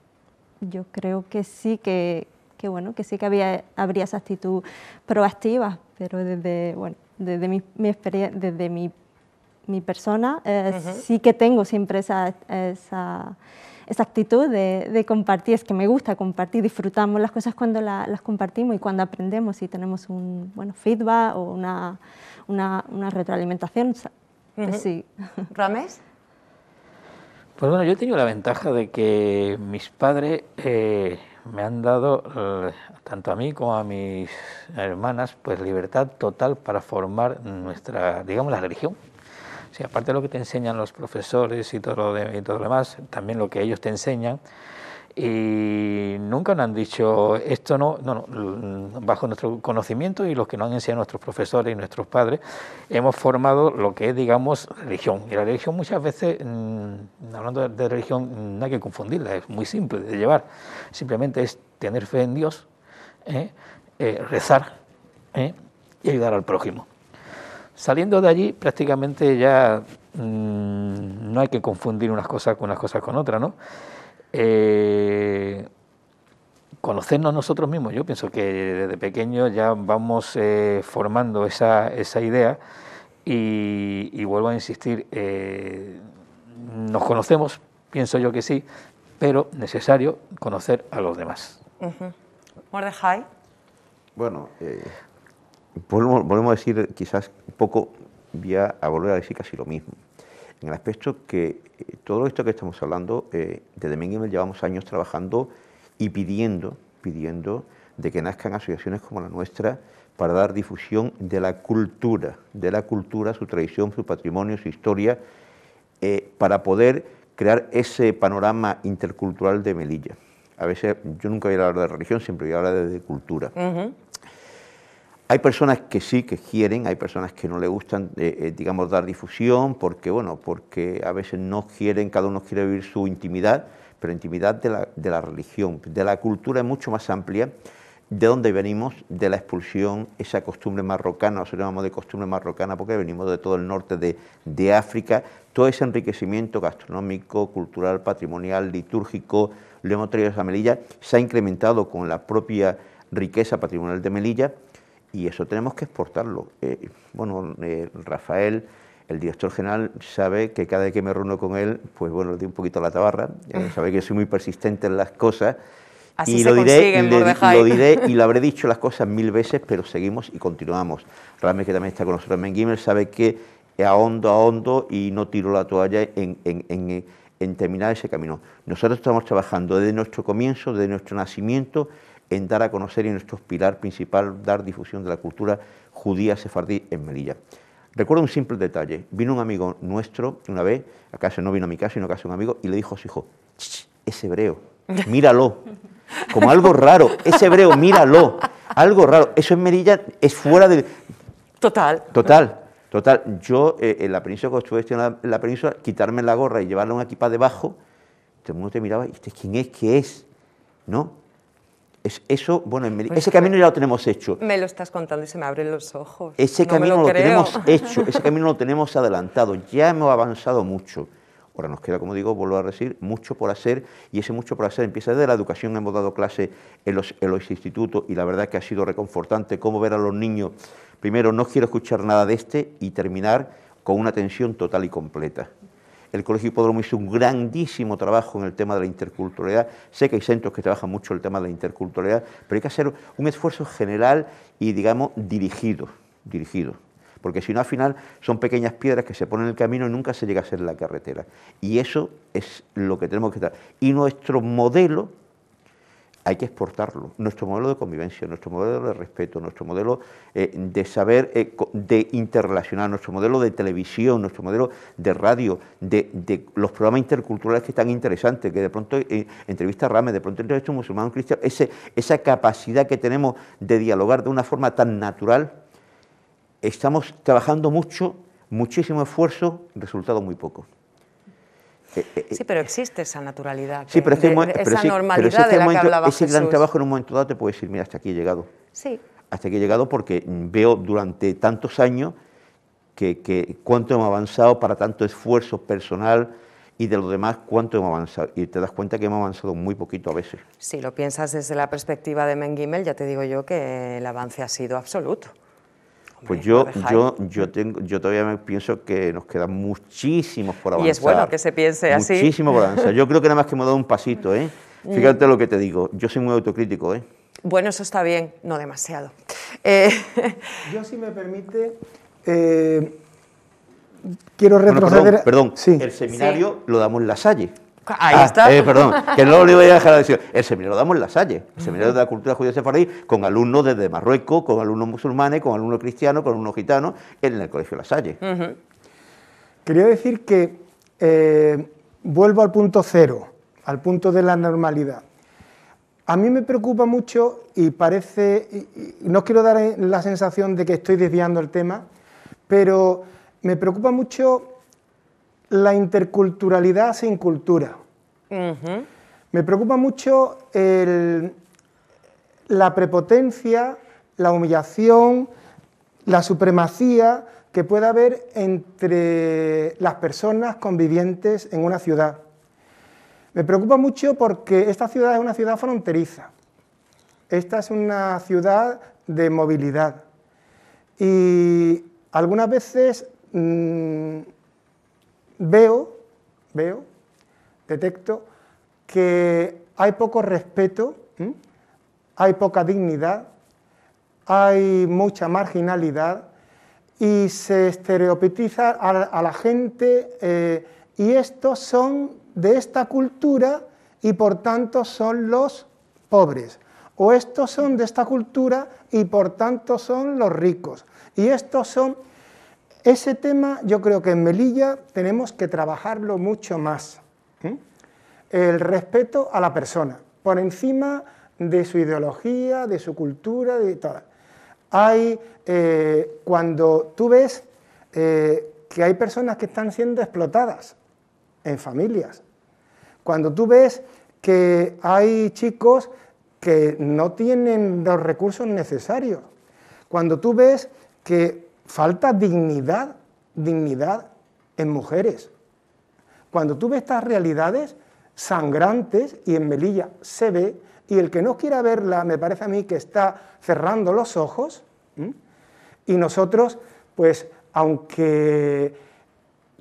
yo creo que sí, que, que bueno, que sí que había, habría esa actitud proactiva, pero desde, bueno, desde mi, desde mi, persona, eh, sí que tengo siempre esa, actitud de, compartir, es que me gusta compartir, disfrutamos las cosas cuando las compartimos y cuando aprendemos y tenemos un bueno, feedback o una, retroalimentación. <laughs> ¿Rames? Pues bueno, yo he tenido la ventaja de que mis padres eh, me han dado, eh, tanto a mí como a mis hermanas, pues libertad total para formar nuestra, digamos, la religión. O aparte de lo que te enseñan los profesores y todo y todo lo demás, también lo que ellos te enseñan, y nunca nos han dicho esto no, no, no, mm, bajo nuestro conocimiento y los que nos han enseñado nuestros profesores y nuestros padres, hemos formado lo que es, digamos, religión. Y la religión muchas veces, mm, hablando de, religión, mm, no hay que confundirla, es muy simple de llevar. Simplemente es tener fe en Dios, ¿eh? Eh, rezar ¿eh? y ayudar al prójimo. Saliendo de allí, prácticamente ya no hay que confundir unas cosas con unas cosas con otras, ¿no? Eh, conocernos nosotros mismos. Yo pienso que desde pequeño ya vamos eh, formando esa, esa idea y, vuelvo a insistir, eh, nos conocemos, pienso yo que sí, pero necesario conocer a los demás. Bueno, volvemos, a decir quizás un poco, voy a volver a decir casi lo mismo en el aspecto que eh, todo esto que estamos hablando, desde eh, Mengimel llevamos años trabajando y pidiendo, pidiendo de que nazcan asociaciones como la nuestra para dar difusión de la cultura, de la cultura, su tradición, su patrimonio, su historia, eh, para poder crear ese panorama intercultural de Melilla. A veces yo nunca voy a hablar de religión, siempre voy a hablar de cultura. Hay personas que sí, que quieren, hay personas que no le gustan, eh, eh, digamos, dar difusión, porque, bueno, porque a veces no quieren, cada uno quiere vivir su intimidad, pero intimidad de la, religión, de la cultura es mucho más amplia, de dónde venimos, de la expulsión, esa costumbre marrocana, nosotros llamamos de costumbre marrocana porque venimos de todo el norte de, de África, todo ese enriquecimiento gastronómico, cultural, patrimonial, litúrgico, lo hemos traído a Melilla, se ha incrementado con la propia riqueza patrimonial de Melilla, y eso tenemos que exportarlo. Eh, bueno, eh, Rafael, el director general, sabe que cada vez que me reúno con él, pues bueno, le doy un poquito la tabarra, ya eh, <laughs> sabe que soy muy persistente en las cosas. y lo diré, y lo diré y lo <laughs> habré dicho las cosas mil veces, pero seguimos y continuamos. Ramírez que también está con nosotros en sabe que a hondo, a hondo... y no tiro la toalla en, en terminar ese camino. Nosotros estamos trabajando desde nuestro comienzo, desde nuestro nacimiento, en dar a conocer y nuestro pilar principal, dar difusión de la cultura judía sefardí en Melilla. Recuerdo un simple detalle. Vino un amigo nuestro una vez, a no vino a mi casa, sino casi un amigo, y le dijo a su hijo, es hebreo, míralo. Como algo raro, es hebreo, míralo. Algo raro. Eso en Melilla es fuera de... Total. Total. Total, yo eh, en la península, cuando estuve en la, península, quitarme la gorra y llevarla un equipa debajo, todo el mundo te miraba, ¿y dices... quién es? ¿Qué es? ¿No? eso, bueno, pues ese camino ya lo tenemos hecho. Me lo estás contando y se me abren los ojos. Ese camino lo, tenemos <laughs> hecho, ese camino lo tenemos adelantado, ya hemos avanzado mucho. Ahora nos queda, como digo, vuelvo a decir, mucho por hacer y ese mucho por hacer empieza desde la educación. Hemos dado clase en los, en los institutos y la verdad que ha sido reconfortante cómo ver a los niños, primero, no quiero escuchar nada de este y terminar con una atención total y completa. El Colegio Hipódromo hizo un grandísimo trabajo en el tema de la interculturalidad. Sé que hay centros que trabajan mucho el tema de la interculturalidad, pero hay que hacer un esfuerzo general y, digamos, dirigido, dirigido. Porque si no, al final son pequeñas piedras que se ponen en el camino y nunca se llega a ser la carretera. Y eso es lo que tenemos que estar. Y nuestro modelo hay que exportarlo. Nuestro modelo de convivencia, nuestro modelo de respeto, nuestro modelo eh, de saber, eh, de interrelacionar, nuestro modelo de televisión, nuestro modelo de radio, de, los programas interculturales que están interesantes, que de pronto eh, entrevista a de pronto entrevista a un musulmán, cristiano, ese, esa capacidad que tenemos de dialogar de una forma tan natural, estamos trabajando mucho, muchísimo esfuerzo, resultado muy poco. Eh, eh, eh, sí, pero existe esa naturalidad, sí, pero esa normalidad de la trabajo en un momento dado te puedes decir, mira, hasta aquí he llegado. Sí. Hasta aquí he llegado porque veo durante tantos años que, cuánto hemos avanzado para tanto esfuerzo personal, y de los demás cuánto hemos avanzado. Y te das cuenta que hemos avanzado muy poquito a veces. Si lo piensas desde la perspectiva de Menguimel, ya te digo yo que el avance ha sido absoluto. Pues yo, yo, yo, tengo, yo todavía me pienso que nos quedan muchísimos por avanzar. Y es bueno que se piense así. Muchísimo por avanzar. Yo creo que nada más que hemos dado un pasito, ¿eh? Mm. Fíjate lo que te digo, yo soy muy autocrítico, ¿eh? Bueno, eso está bien, no demasiado. <laughs> Yo, si me permite, eh, quiero retroceder... perdón, perdón. el seminario lo damos en la Salle. Ahí ah, está. Eh, perdón, que no lo iba a dejar decir. El seminario lo damos en la Salle, el seminario de la cultura judía sefardí... con alumnos desde Marruecos, con alumnos musulmanes, con alumnos cristianos, con alumnos gitanos, en el colegio La Salle. Quería decir que eh, vuelvo al punto cero, al punto de la normalidad. A mí me preocupa mucho y parece, no quiero dar eh, la sensación de que estoy desviando el tema, pero me preocupa mucho la interculturalidad sin cultura. Me preocupa mucho la prepotencia, la humillación, la supremacía que puede haber entre las personas convivientes en una ciudad. Me preocupa mucho porque esta ciudad es una ciudad fronteriza. Esta es una ciudad de movilidad. Y algunas veces mm, veo, veo, detecto que hay poco respeto, hay poca dignidad, hay mucha marginalidad y se estereotipiza a, la gente eh, y estos son de esta cultura y por tanto son los pobres. O estos son de esta cultura y por tanto son los ricos. Y estos son ese tema yo creo que en Melilla tenemos que trabajarlo mucho más. El respeto a la persona, por encima de su ideología, de su cultura, de todo. Hay, eh, cuando tú ves eh, que hay personas que están siendo explotadas en familias, cuando tú ves que hay chicos que no tienen los recursos necesarios, cuando tú ves que falta dignidad, dignidad en mujeres. Cuando tú ves estas realidades sangrantes, y en Melilla se ve, y el que no quiera verla, me parece a mí que está cerrando los ojos, y nosotros, pues, aunque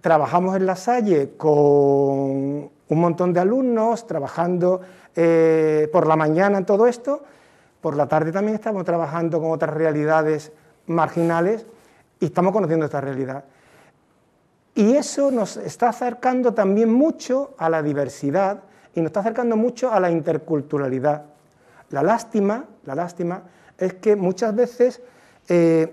trabajamos en la Salle con un montón de alumnos, trabajando eh, por la mañana en todo esto, por la tarde también estamos trabajando con otras realidades marginales y estamos conociendo esta realidad. Y eso nos está acercando también mucho a la diversidad y nos está acercando mucho a la interculturalidad. La lástima, la lástima es que muchas veces eh,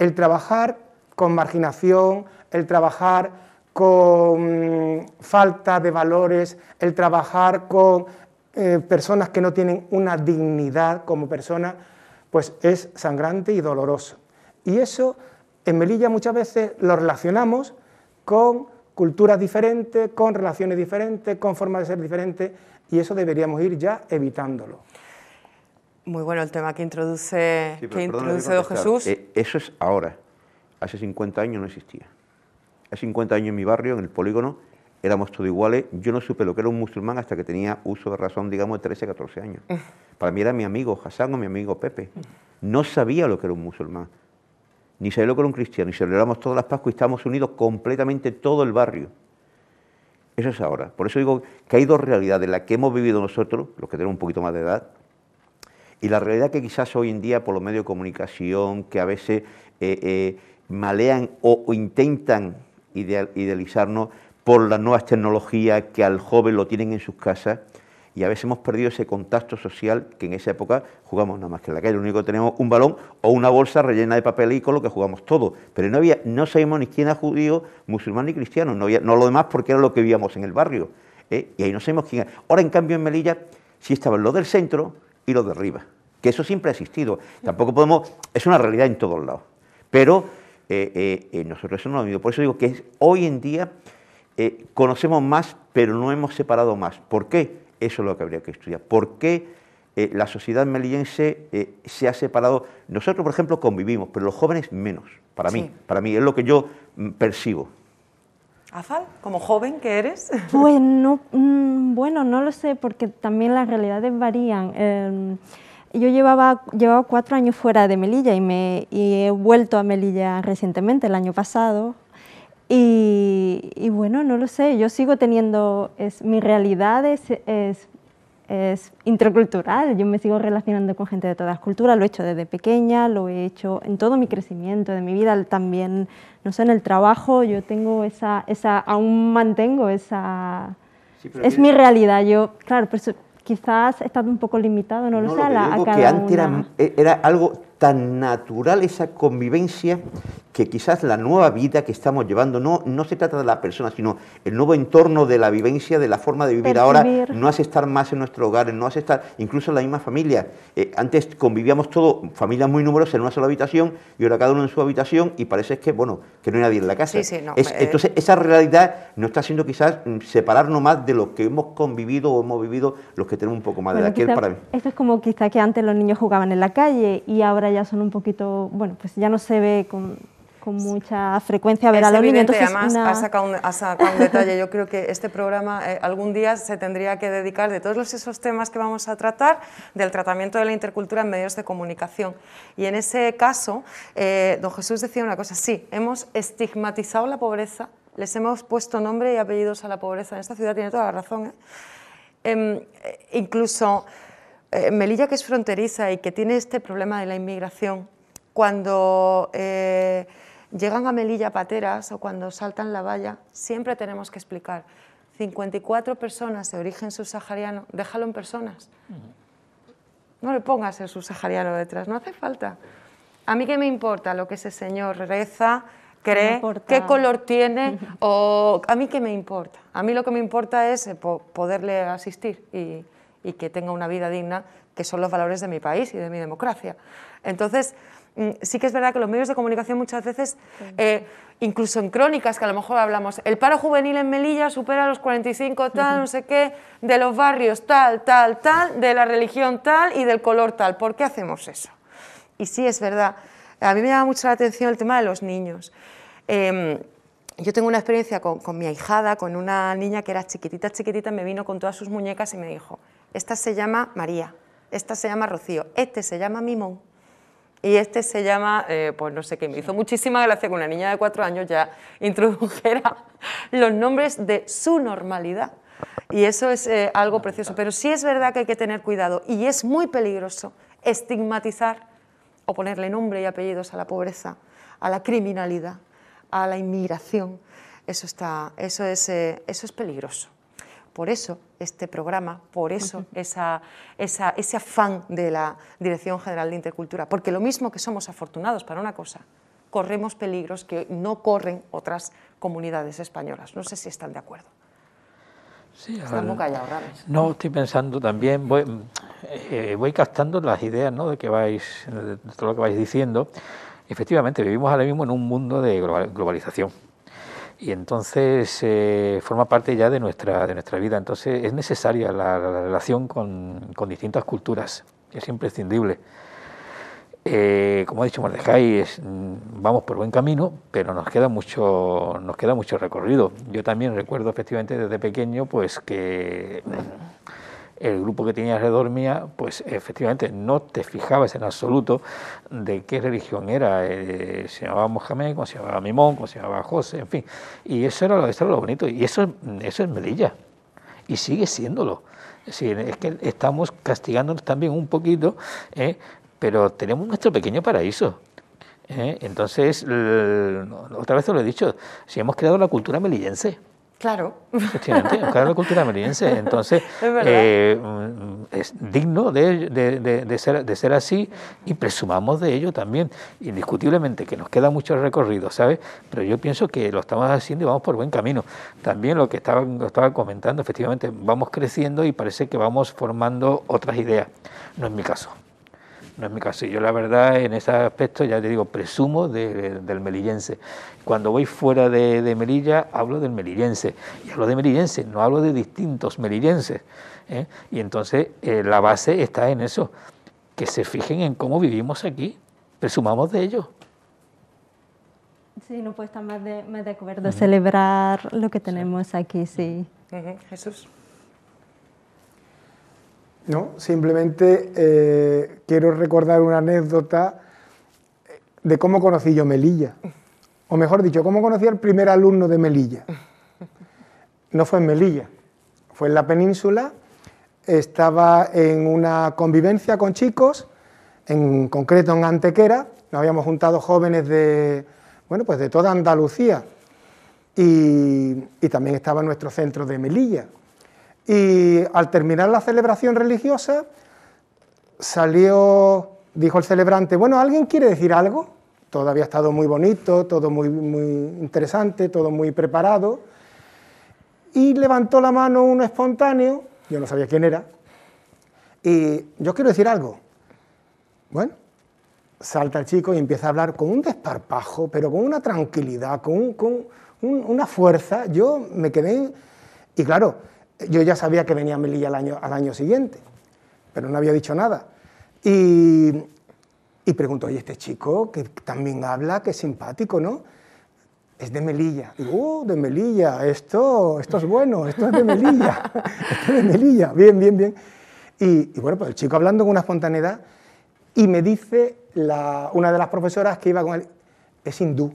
el trabajar con marginación, el trabajar con mm, falta de valores, el trabajar con eh, personas que no tienen una dignidad como persona, pues es sangrante y doloroso. Y eso en Melilla muchas veces lo relacionamos con culturas diferentes, con relaciones diferentes, con formas de ser diferentes, y eso deberíamos ir ya evitándolo. Muy bueno el tema que introduce, que Jesús. Eh, eso es ahora. Hace 50 años no existía. Hace 50 años en mi barrio, en el polígono, éramos todos iguales. Yo no supe lo que era un musulmán hasta que tenía uso de razón, digamos, de 13, 14 años. <laughs> Para mí era mi amigo Hassan o mi amigo Pepe. No sabía lo que era un musulmán ni se habló con un cristiano, ni celebramos todas las Pascuas y estamos unidos completamente todo el barrio. Eso es ahora. Por eso digo que hay dos realidades, la que hemos vivido nosotros, los que tenemos un poquito más de edad, y la realidad que quizás hoy en día por los medios de comunicación, que a veces eh, eh, malean o, intentan idealizarnos por las nuevas tecnologías que al joven lo tienen en sus casas, y a veces hemos perdido ese contacto social que en esa época jugamos nada más que en la calle. Lo único que tenemos un balón o una bolsa rellena de papel y con lo que jugamos todo. Pero no había, no sabíamos ni quién era judío, musulmán ni cristiano, no, había, no lo demás porque era lo que vivíamos en el barrio. ¿eh? Y ahí no sabemos quién era. Ahora, en cambio, en Melilla sí estaban los del centro y los de arriba. Que eso siempre ha existido. Tampoco podemos. Es una realidad en todos lados. Pero eh, eh, nosotros eso no lo hemos Por eso digo que hoy en día. conocemos más, pero no hemos separado más. ¿Por qué? Eso es lo que habría que estudiar. ¿Por qué eh, la sociedad melillense eh, se ha separado? Nosotros, por ejemplo, convivimos, pero los jóvenes menos, para mí. Para mí es lo que yo mm, percibo. Afal, como joven que eres. Pues <laughs> no, mm, bueno, no lo sé, porque también las realidades varían. Em, yo llevaba, llevaba cuatro años fuera de Melilla y, me, y he vuelto a Melilla recientemente, el año pasado, y, bueno, no lo sé, yo sigo teniendo, es, mi realidad es, es, intercultural, yo me sigo relacionando con gente de todas las culturas, lo he hecho desde pequeña, lo he hecho en todo mi crecimiento de mi vida, también, no sé, en el trabajo, yo tengo esa, esa aún mantengo esa, es mi realidad, yo, claro, quizás he estado un poco limitado, no, lo sé, a, que antes era e, algo natural esa convivencia que quizás la nueva vida que estamos llevando, no, no se trata de la persona, sino el nuevo entorno de la vivencia, de la forma de vivir ahora, no hace estar más en nuestro hogar, no hace estar, incluso la misma familia. Eh, antes convivíamos todos, familias muy numerosas en una sola habitación, y ahora cada uno en su habitación, y parece que, bueno, que no hay nadie en la casa. Eh, entonces, esa realidad nos está haciendo quizás mm, separarnos más de lo que hemos convivido o hemos vivido los que tenemos un poco más de aquel para Esto es como que antes los niños jugaban en la calle y ahora ya son un poquito, bueno, pues ya no se ve con, con mucha frecuencia ver es a los evidente, niños. además, has, sacado un, detalle. Yo creo que este programa eh, algún día se tendría que dedicar de todos los, esos temas que vamos a tratar, del tratamiento de la intercultura en medios de comunicación. Y en ese caso, eh, don Jesús decía una cosa, sí, hemos estigmatizado la pobreza, les hemos puesto nombre y apellidos a la pobreza. En esta ciudad tiene toda la razón. ¿eh? Em, incluso eh, Melilla, que es fronteriza y que tiene este problema de la inmigración, cuando eh, llegan a Melilla pateras o cuando saltan la valla, siempre tenemos que explicar. 54 personas de origen subsahariano, déjalo en personas. No le pongas el subsahariano detrás, no hace falta. A mí qué me importa lo que ese señor reza, cree, qué color tiene, <laughs> o a mí qué me importa. A mí lo que me importa es eh, poderle asistir y, y que tenga una vida digna, que son los valores de mi país y de mi democracia. Entonces, mm, sí que es verdad que los medios de comunicación muchas veces, eh, incluso en crónicas que a lo mejor hablamos, el paro juvenil en Melilla supera los 45 tal, no sé qué, de los barrios tal, tal, tal, de la religión tal y del color tal. ¿Por qué hacemos eso? Y sí es verdad, a mí me llama mucho la atención el tema de los niños. Em, yo tengo una experiencia con, con mi ahijada, con una niña que era chiquitita, chiquitita, me vino con todas sus muñecas y me dijo, esta se llama María, esta se llama Rocío, este se llama Mimón y este se llama, eh, pues no sé qué, me hizo muchísima gracia que una niña de cuatro años ya introdujera <laughs> los nombres de su normalidad. Y eso es eh, algo precioso. Pero sí es verdad que hay que tener cuidado y es muy peligroso estigmatizar o ponerle nombre y apellidos a la pobreza, a la criminalidad, a la inmigración. Eso, está, eso, es, eh, eso es peligroso. Por eso este programa, por eso ese afán de la Dirección General de Intercultura, porque lo mismo que somos afortunados para una cosa, corremos peligros que no corren otras comunidades españolas. No sé si están de acuerdo. Sí, callados, No, estoy pensando también, voy, eh, eh, captando las ideas de, que vais, de todo lo que vais diciendo. Efectivamente, vivimos ahora mismo en un mundo de globalización y entonces eh, forma parte ya de nuestra, de nuestra vida. Entonces es necesaria la, relación con, distintas culturas, es imprescindible. Eh, como ha dicho Mordecai, es, mm, vamos por buen camino, pero nos queda, mucho, nos queda mucho recorrido. Yo también recuerdo efectivamente desde pequeño pues que el grupo que tenía alrededor mía, pues efectivamente no te fijabas en absoluto de qué religión era, eh, se llamaba Mohamed, como se llamaba Mimón, como se llamaba José, en fin. Y eso era, lo bonito, y eso, eso es Melilla, y sigue siéndolo. Es es que estamos castigándonos también un poquito, ¿eh? pero tenemos nuestro pequeño paraíso. ¿eh? Entonces, otra vez os lo he dicho, si hemos creado la cultura melillense. Claro. claro, cultura Entonces, <laughs> eh, es, digno de, ser, de ser así y presumamos de ello también. Indiscutiblemente que nos queda mucho recorrido, ¿sabes? Pero yo pienso que lo estamos haciendo y vamos por buen camino. También lo que estaba, estaba comentando, efectivamente, vamos creciendo y parece que vamos formando otras ideas. No es mi caso no es mi caso. Yo la verdad en ese aspecto, ya te digo, presumo del melillense. Cuando voy fuera de, Melilla, hablo del melillense. Y hablo de melillenses, no hablo de distintos melillenses. ¿eh? Y entonces eh, la base está en eso, que se fijen en cómo vivimos aquí, presumamos de ello. Sí, no puedo estar más de, de acuerdo, celebrar lo que tenemos aquí, sí. Jesús. ¿no? Simplemente eh, quiero recordar una anécdota de cómo conocí yo Melilla. O mejor dicho, cómo conocí al primer alumno de Melilla. No fue en Melilla, fue en la península. Estaba en una convivencia con chicos, en concreto en Antequera. Nos habíamos juntado jóvenes de, bueno, pues de toda Andalucía. Y, y también estaba en nuestro centro de Melilla, y al terminar la celebración religiosa, salió, dijo el celebrante, bueno, ¿alguien quiere decir algo? Todo había estado muy bonito, todo muy, muy interesante, todo muy preparado. Y levantó la mano uno espontáneo, yo no sabía quién era, y yo quiero decir algo. Bueno, salta el chico y empieza a hablar con un desparpajo, pero con una tranquilidad, con, una fuerza. Yo me quedé, y claro, yo ya sabía que venía Melilla al año, al año siguiente, pero no había dicho nada. Y, y pregunto, oye, este chico que también habla, que es simpático, ¿no? Es de Melilla. Digo, oh, de Melilla, esto, esto es bueno, esto es de Melilla, <laughs> esto es de Melilla, bien, bien, bien. Y, bueno, pues el chico hablando con una espontaneidad y me dice la, una de las profesoras que iba con él, es hindú.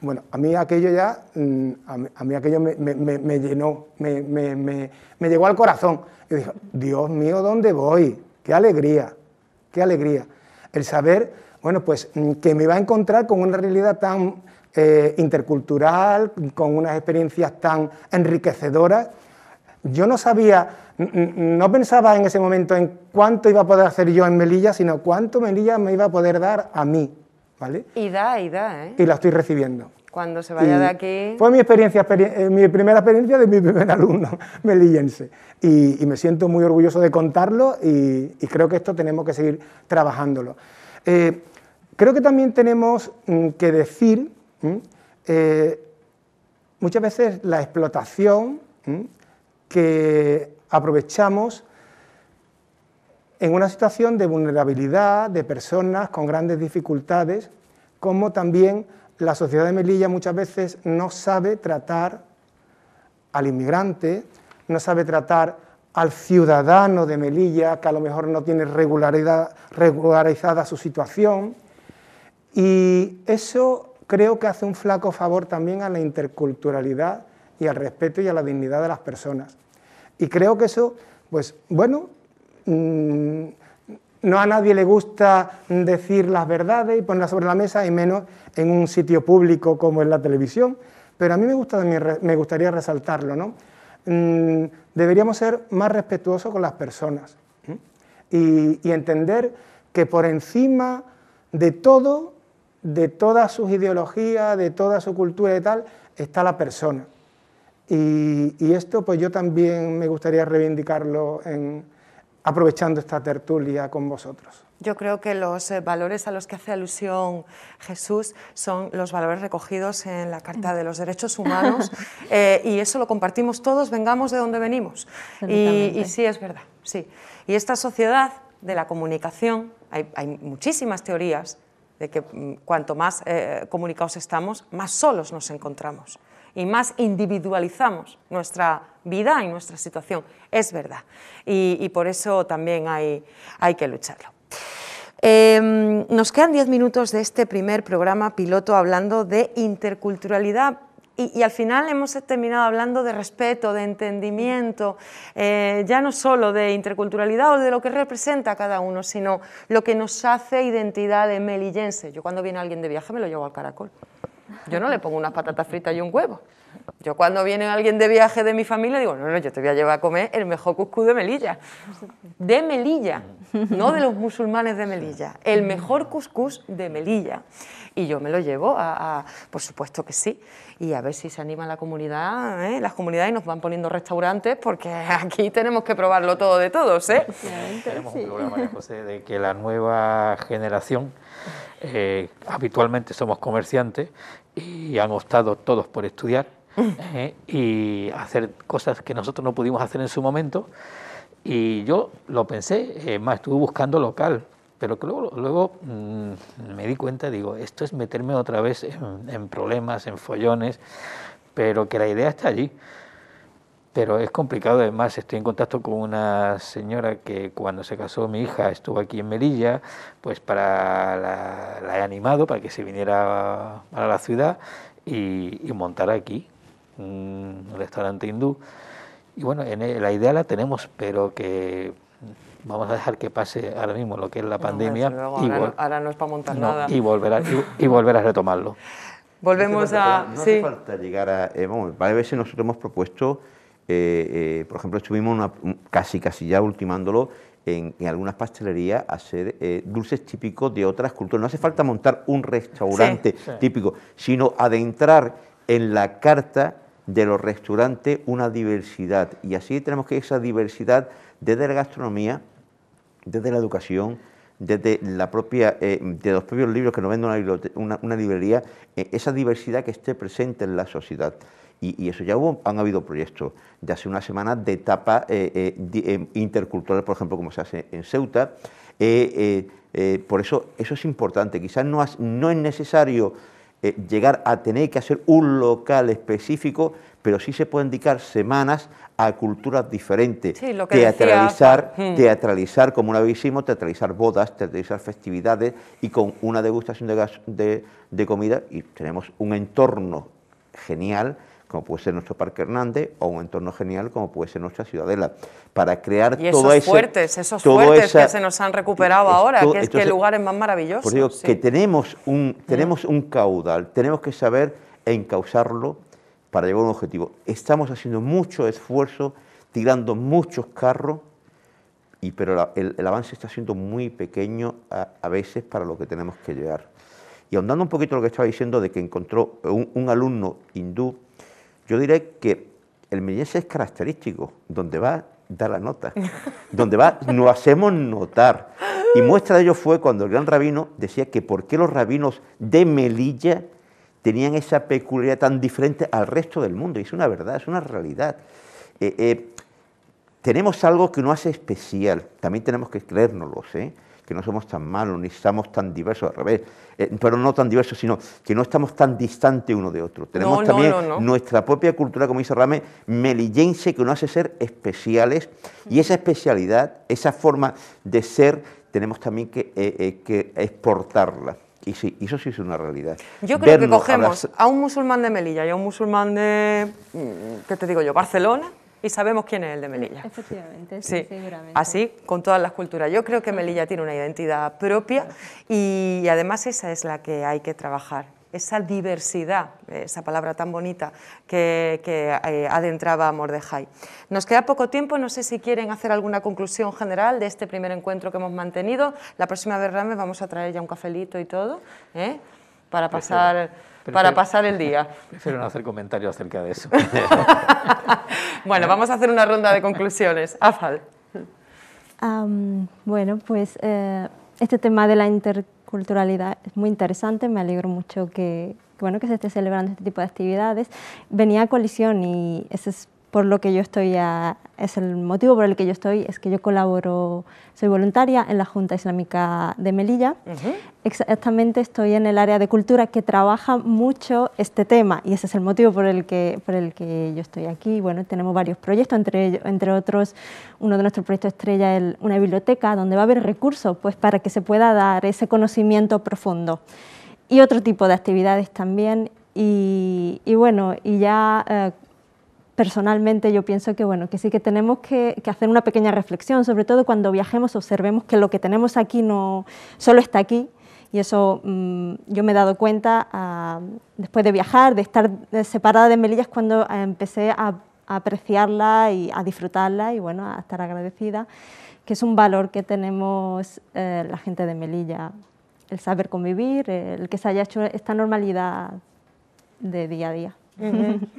Bueno, a mí aquello ya, mm, a mí, aquello me, llenó, me, llegó al corazón. Yo dije, Dios mío, ¿dónde voy? ¡Qué alegría! ¡Qué alegría! El saber, bueno, pues mm, que me iba a encontrar con una realidad tan eh, intercultural, con unas experiencias tan enriquecedoras. Yo no sabía, mm, no pensaba en ese momento en cuánto iba a poder hacer yo en Melilla, sino cuánto Melilla me iba a poder dar a mí y da, y da, ¿eh? Y la estoy recibiendo. Cuando se vaya de aquí... Fue mi experiencia, eh, mi primera experiencia de mi primer <laughs> alumno melillense. Y, me siento muy orgulloso de contarlo y, creo que esto tenemos que seguir trabajándolo. Eh, creo que también tenemos mm, que decir, mm, eh, muchas veces la explotación mm, que aprovechamos en una situación de vulnerabilidad de personas con grandes dificultades, como también la sociedad de Melilla muchas veces no sabe tratar al inmigrante, no sabe tratar al ciudadano de Melilla, que a lo mejor no tiene regularizada su situación. Y eso creo que hace un flaco favor también a la interculturalidad y al respeto y a la dignidad de las personas. Y creo que eso, pues bueno, Mm, no a nadie le gusta decir las verdades y ponerlas sobre la mesa, y menos en un sitio público como es la televisión, pero a mí me, gusta, me gustaría resaltarlo. ¿no? Mm, deberíamos ser más respetuosos con las personas y, entender que por encima de todo, de todas sus ideologías, de toda su cultura y tal, está la persona. Y, y esto pues yo también me gustaría reivindicarlo en, aprovechando esta tertulia con vosotros. Yo creo que los eh, valores a los que hace alusión Jesús son los valores recogidos en la Carta de los Derechos Humanos <laughs> eh, y eso lo compartimos todos, vengamos de donde venimos. Y, sí, es verdad, sí. Y esta sociedad de la comunicación, hay, muchísimas teorías de que mm, cuanto más eh, comunicados estamos, más solos nos encontramos y más individualizamos nuestra vida y nuestra situación. Es verdad. Y, por eso también hay, hay que lucharlo. Em, nos quedan 10 minutos de este primer programa piloto hablando de interculturalidad y, al final hemos terminado hablando de respeto, de entendimiento, eh, ya no solo de interculturalidad o de lo que representa cada uno, sino lo que nos hace identidad de melillense. Yo cuando viene alguien de viaje me lo llevo al caracol. Yo no le pongo unas patatas fritas y un huevo. Yo cuando viene alguien de viaje de mi familia digo, no, no, yo te voy a llevar a comer el mejor cuscús de Melilla. De Melilla, no de los musulmanes de Melilla, el mejor cuscús de Melilla. Y yo me lo llevo a, por supuesto que sí, y a ver si se anima la comunidad, ¿eh? las comunidades nos van poniendo restaurantes porque <laughs> aquí tenemos que probarlo todo de todos. ¿eh? Tenemos un problema, José, de que la nueva generación eh, habitualmente somos comerciantes y han optado todos por estudiar ¿Eh? y hacer cosas que nosotros no pudimos hacer en su momento. Y yo lo pensé, más estuve buscando local, pero que luego, luego mm, me di cuenta, digo, esto es meterme otra vez en, problemas, en follones, pero que la idea está allí pero es complicado. Además, estoy en contacto con una señora que cuando se casó mi hija estuvo aquí en Melilla, pues para la, he animado para que se viniera a la ciudad y, y montara aquí un restaurante hindú. Y bueno, e, la idea la tenemos, pero que vamos a dejar que pase ahora mismo lo que es la pandemia. y ahora, no es para montar nada. Y volver, a, y, volver a retomarlo. Volvemos a... No hace falta llegar a... Eh, varias veces nosotros hemos propuesto, eh, eh, por ejemplo, estuvimos una, casi, casi ya ultimándolo, en, algunas pastelerías hacer dulces típicos de otras culturas. No hace falta montar un restaurante típico, sino adentrar en la carta de los restaurantes una diversidad y así tenemos que esa diversidad desde la gastronomía, desde la educación, desde la propia, eh, de los propios libros que nos vende una, librería, eh, esa diversidad que esté presente en la sociedad. Y, eso ya hubo, han habido proyectos de hace una semana de etapa eh, intercultural, por ejemplo, como se hace en Ceuta. por eso eso es importante. Quizás no, no es necesario eh, llegar a tener que hacer un local específico, pero sí se pueden dedicar semanas a culturas diferentes. teatralizar, teatralizar, como una vez hicimos, teatralizar bodas, teatralizar festividades y con una degustación de comida y tenemos un entorno genial como puede ser nuestro Parque Hernández, o un entorno genial como puede ser nuestra Ciudadela, para crear y esos fuertes, esos fuertes que se nos han recuperado ahora, que es que lugares más maravilloso Por digo, que tenemos un, mm. tenemos un caudal, tenemos que saber encauzarlo para llegar a un objetivo. Estamos haciendo mucho esfuerzo, tirando muchos carros, y, pero el, avance está siendo muy pequeño a, veces para lo que tenemos que llegar. Y ahondando un poquito lo que estaba diciendo de que encontró un alumno hindú yo diré que el mellense es característico, donde va da la nota, donde va <laughs> nos hacemos notar. Y muestra de ello fue cuando el gran rabino decía que por qué los rabinos de Melilla tenían esa peculiaridad tan diferente al resto del mundo. Y es una verdad, es una realidad. Eh, eh, tenemos algo que nos hace especial, también tenemos que creérnoslo. ¿eh? que no somos tan malos, ni estamos tan diversos, al revés, eh, pero no tan diversos, sino que no estamos tan distantes uno de otro. Tenemos también nuestra propia cultura, como dice Rame, melillense, que nos hace ser especiales, y esa especialidad, esa forma de ser, tenemos también que, eh, eh, exportarla. Y sí, eso sí es una realidad. Yo creo que cogemos a un musulmán de Melilla y a un musulmán de, mm, ¿qué te digo yo?, Barcelona, y sabemos quién es el de Melilla. Efectivamente, sí, seguramente. Así, con todas las culturas. Yo creo que Melilla tiene una identidad propia y además esa es la que hay que trabajar esa diversidad, esa palabra tan bonita que, que eh, adentraba Mordejai. Nos queda poco tiempo, no sé si quieren hacer alguna conclusión general de este primer encuentro que hemos mantenido. La próxima vez, vamos a traer ya un cafelito y todo. ¿eh? para pasar, para pasar el día. <laughs> Prefiero no hacer comentarios acerca de eso. <laughs> bueno, ¿Eh? vamos a hacer una ronda de conclusiones. <laughs> Afal. bueno, pues eh, este tema de la interculturalidad es muy interesante, me alegro mucho que, bueno, que se esté celebrando este tipo de actividades. Venía a colisión y ese es por lo que yo estoy es el motivo por el que yo estoy, es que yo colaboro, soy voluntaria en la Junta Islámica de Melilla. Exactamente estoy en el área de cultura que trabaja mucho este tema y ese es el motivo por el que, por el que yo estoy aquí. Bueno, tenemos varios proyectos, entre, entre otros uno de nuestros proyectos estrella, es una biblioteca donde va a haber recursos pues, para que se pueda dar ese conocimiento profundo. Y otro tipo de actividades también. Y, bueno, y ya... Eh, personalmente yo pienso que bueno que sí que tenemos que, hacer una pequeña reflexión sobre todo cuando viajemos observemos que lo que tenemos aquí no solo está aquí y eso mm, yo me he dado cuenta ah, después de viajar de estar eh, separada de Melilla es cuando eh, empecé a, apreciarla y a disfrutarla y bueno a estar agradecida que es un valor que tenemos eh, la gente de Melilla el saber convivir el que se haya hecho esta normalidad de día a día <laughs>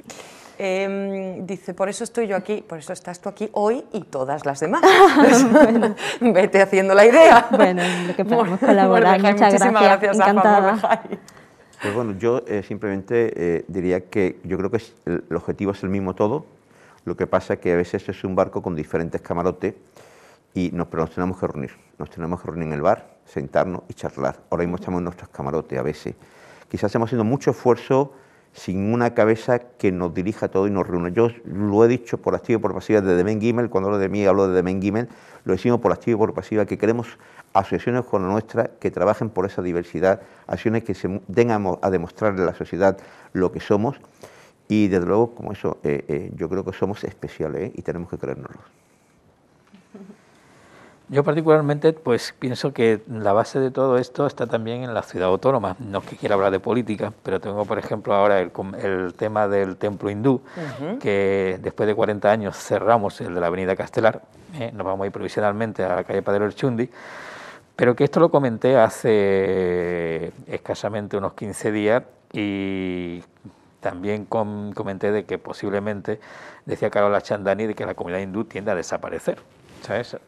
Em, dice, por eso estoy yo aquí, por eso estás tú aquí hoy y todas las demás. <laughs> <laughs> Vete haciendo la idea. Bueno, que podemos colaborar. Muchas gracias, Encantada. Pues bueno, yo eh, simplemente eh, diría que yo creo que el, objetivo es el mismo todo, lo que pasa es que a veces es un barco con diferentes camarotes y nos, pero nos tenemos que reunir, nos tenemos que reunir en el bar, sentarnos y charlar. Ahora mismo estamos en nuestros camarotes a veces. Quizás hemos haciendo mucho esfuerzo sin una cabeza que nos dirija todo y nos reúna. Yo lo he dicho por activa y por pasiva de Ben Gimmel, cuando hablo de mí hablo de Demen Gimmel, lo decimos por activa y por pasiva, que queremos asociaciones con la nuestra que trabajen por esa diversidad, acciones que se den a, demostrarle a la sociedad lo que somos y desde luego, como eso, eh, eh, yo creo que somos especiales ¿eh? y tenemos que creérnoslo. Yo particularmente pues pienso que la base de todo esto está también en la ciudad autónoma. No es que quiera hablar de política, pero tengo por ejemplo ahora el, el tema del templo hindú, que después de 40 años cerramos el de la avenida Castelar, ¿eh? nos vamos a ir provisionalmente a la calle Padre Chundi, pero que esto lo comenté hace escasamente unos 15 días y también comenté de que posiblemente, decía Carola Chandani, de que la comunidad hindú tiende a desaparecer.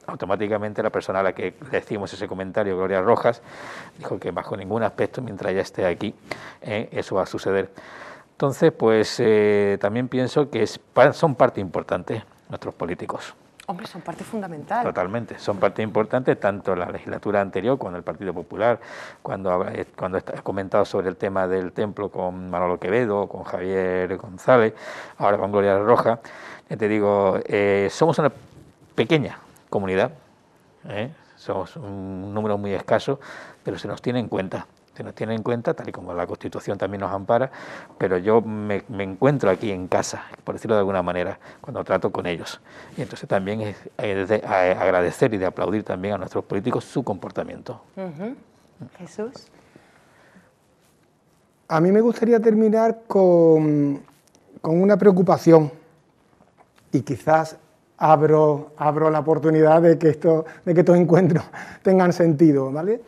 Automáticamente la persona a la que le decimos ese comentario, Gloria Rojas, dijo que bajo ningún aspecto, mientras ella esté aquí, eh, eso va a suceder. Entonces, pues eh, también pienso que es, son parte importante nuestros políticos. Hombre, son parte fundamental. Totalmente, son parte importante tanto la legislatura anterior con el Partido Popular, cuando eh, cuando he comentado sobre el tema del templo con Manolo Quevedo, con Javier González, ahora con Gloria Roja, te digo, somos una pequeña comunidad, ¿eh? somos un número muy escaso, pero se nos tiene en cuenta. Se nos tiene en cuenta, tal y como la Constitución también nos ampara, pero yo me, encuentro aquí en casa, por decirlo de alguna manera, cuando trato con ellos. Y entonces también es, agradecer y de aplaudir también a nuestros políticos su comportamiento. Jesús. A mí me gustaría terminar con una preocupación y quizás abro, la oportunidad de que, de que estos encuentros <laughs> tengan sentido. ¿vale?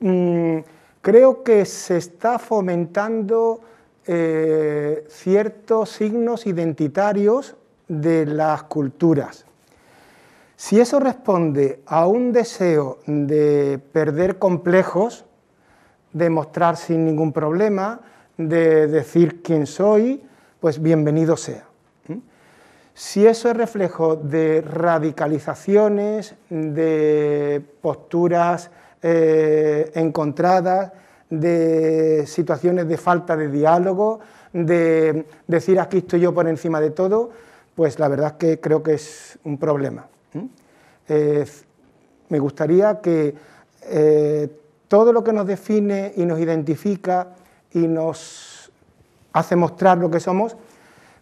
Mm, creo que se está fomentando eh, ciertos signos identitarios de las culturas. Si eso responde a un deseo de perder complejos, de mostrar sin ningún problema, de decir quién soy, pues bienvenido sea. Si eso es reflejo de radicalizaciones, de posturas eh, encontradas, de situaciones de falta de diálogo, de decir aquí estoy yo por encima de todo, pues la verdad es que creo que es un problema. me gustaría que eh, todo lo que nos define y nos identifica y nos hace mostrar lo que somos,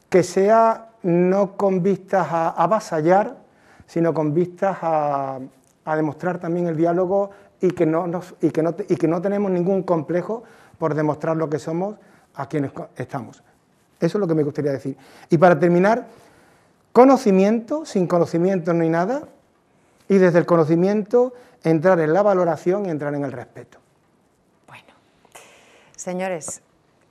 que sea no con vistas a avasallar, sino con vistas a, demostrar también el diálogo y que no, y, que no, y que no tenemos ningún complejo por demostrar lo que somos a quienes estamos. Eso es lo que me gustaría decir. Y para terminar, conocimiento, sin conocimiento no hay nada, y desde el conocimiento entrar en la valoración y entrar en el respeto. Bueno, señores,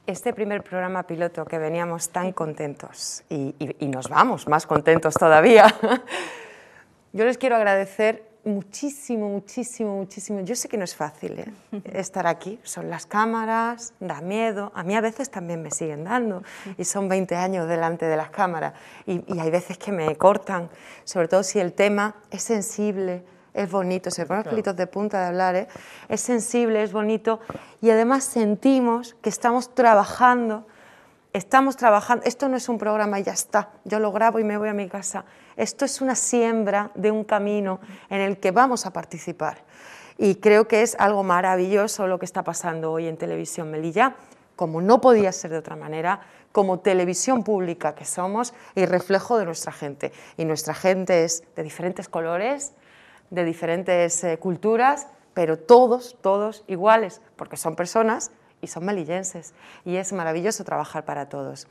este primer programa piloto que veníamos tan contentos y, nos vamos más contentos todavía. <laughs> Yo les quiero agradecer muchísimo, muchísimo, muchísimo. Yo sé que no es fácil ¿eh? <laughs> estar aquí, son las cámaras, da miedo, a mí a veces también me siguen dando y son 20 años delante de las cámaras y, y hay veces que me cortan, sobre todo si el tema es sensible, es bonito, se ponen los pelitos de punta de hablar, ¿eh? es sensible, es bonito y además sentimos que estamos trabajando, estamos trabajando, esto no es un programa y ya está, yo lo grabo y me voy a mi casa, esto es una siembra de un camino en el que vamos a participar y creo que es algo maravilloso lo que está pasando hoy en Televisión Melilla, como no podía ser de otra manera, como televisión pública que somos y reflejo de nuestra gente. Y nuestra gente es de diferentes colores, de diferentes eh, culturas, pero todos, todos iguales, porque son personas y son melillenses. Y es maravilloso trabajar para todos.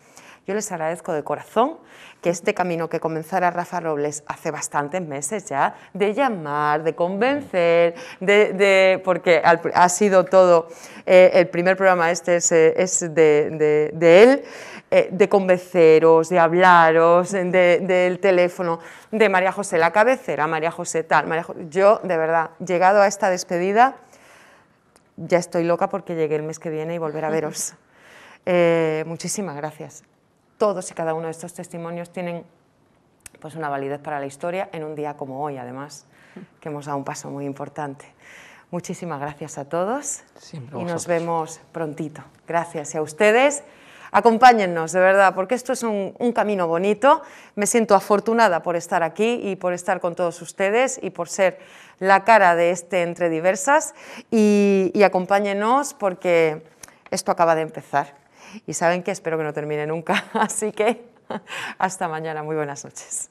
Yo les agradezco de corazón que este camino que comenzara Rafa Robles hace bastantes meses ya, de llamar, de convencer, de, porque ha sido todo, eh, el primer programa este es, eh, de, él, eh, de convenceros, de hablaros, del teléfono, de María José la cabecera, María José tal, yo de verdad, llegado a esta despedida, ya estoy loca porque llegué el mes que viene y volver a veros. muchísimas gracias todos y cada uno de estos testimonios tienen pues una validez para la historia en un día como hoy, además, que hemos dado un paso muy importante. Muchísimas gracias a todos y nos vemos prontito. Gracias a ustedes. Acompáñennos, de verdad, porque esto es un, camino bonito. Me siento afortunada por estar aquí y por estar con todos ustedes y por ser la cara de este Entre Diversas. Y, y acompáñenos porque esto acaba de empezar y saben que espero que no termine nunca. <laughs> Así que hasta mañana, muy buenas noches.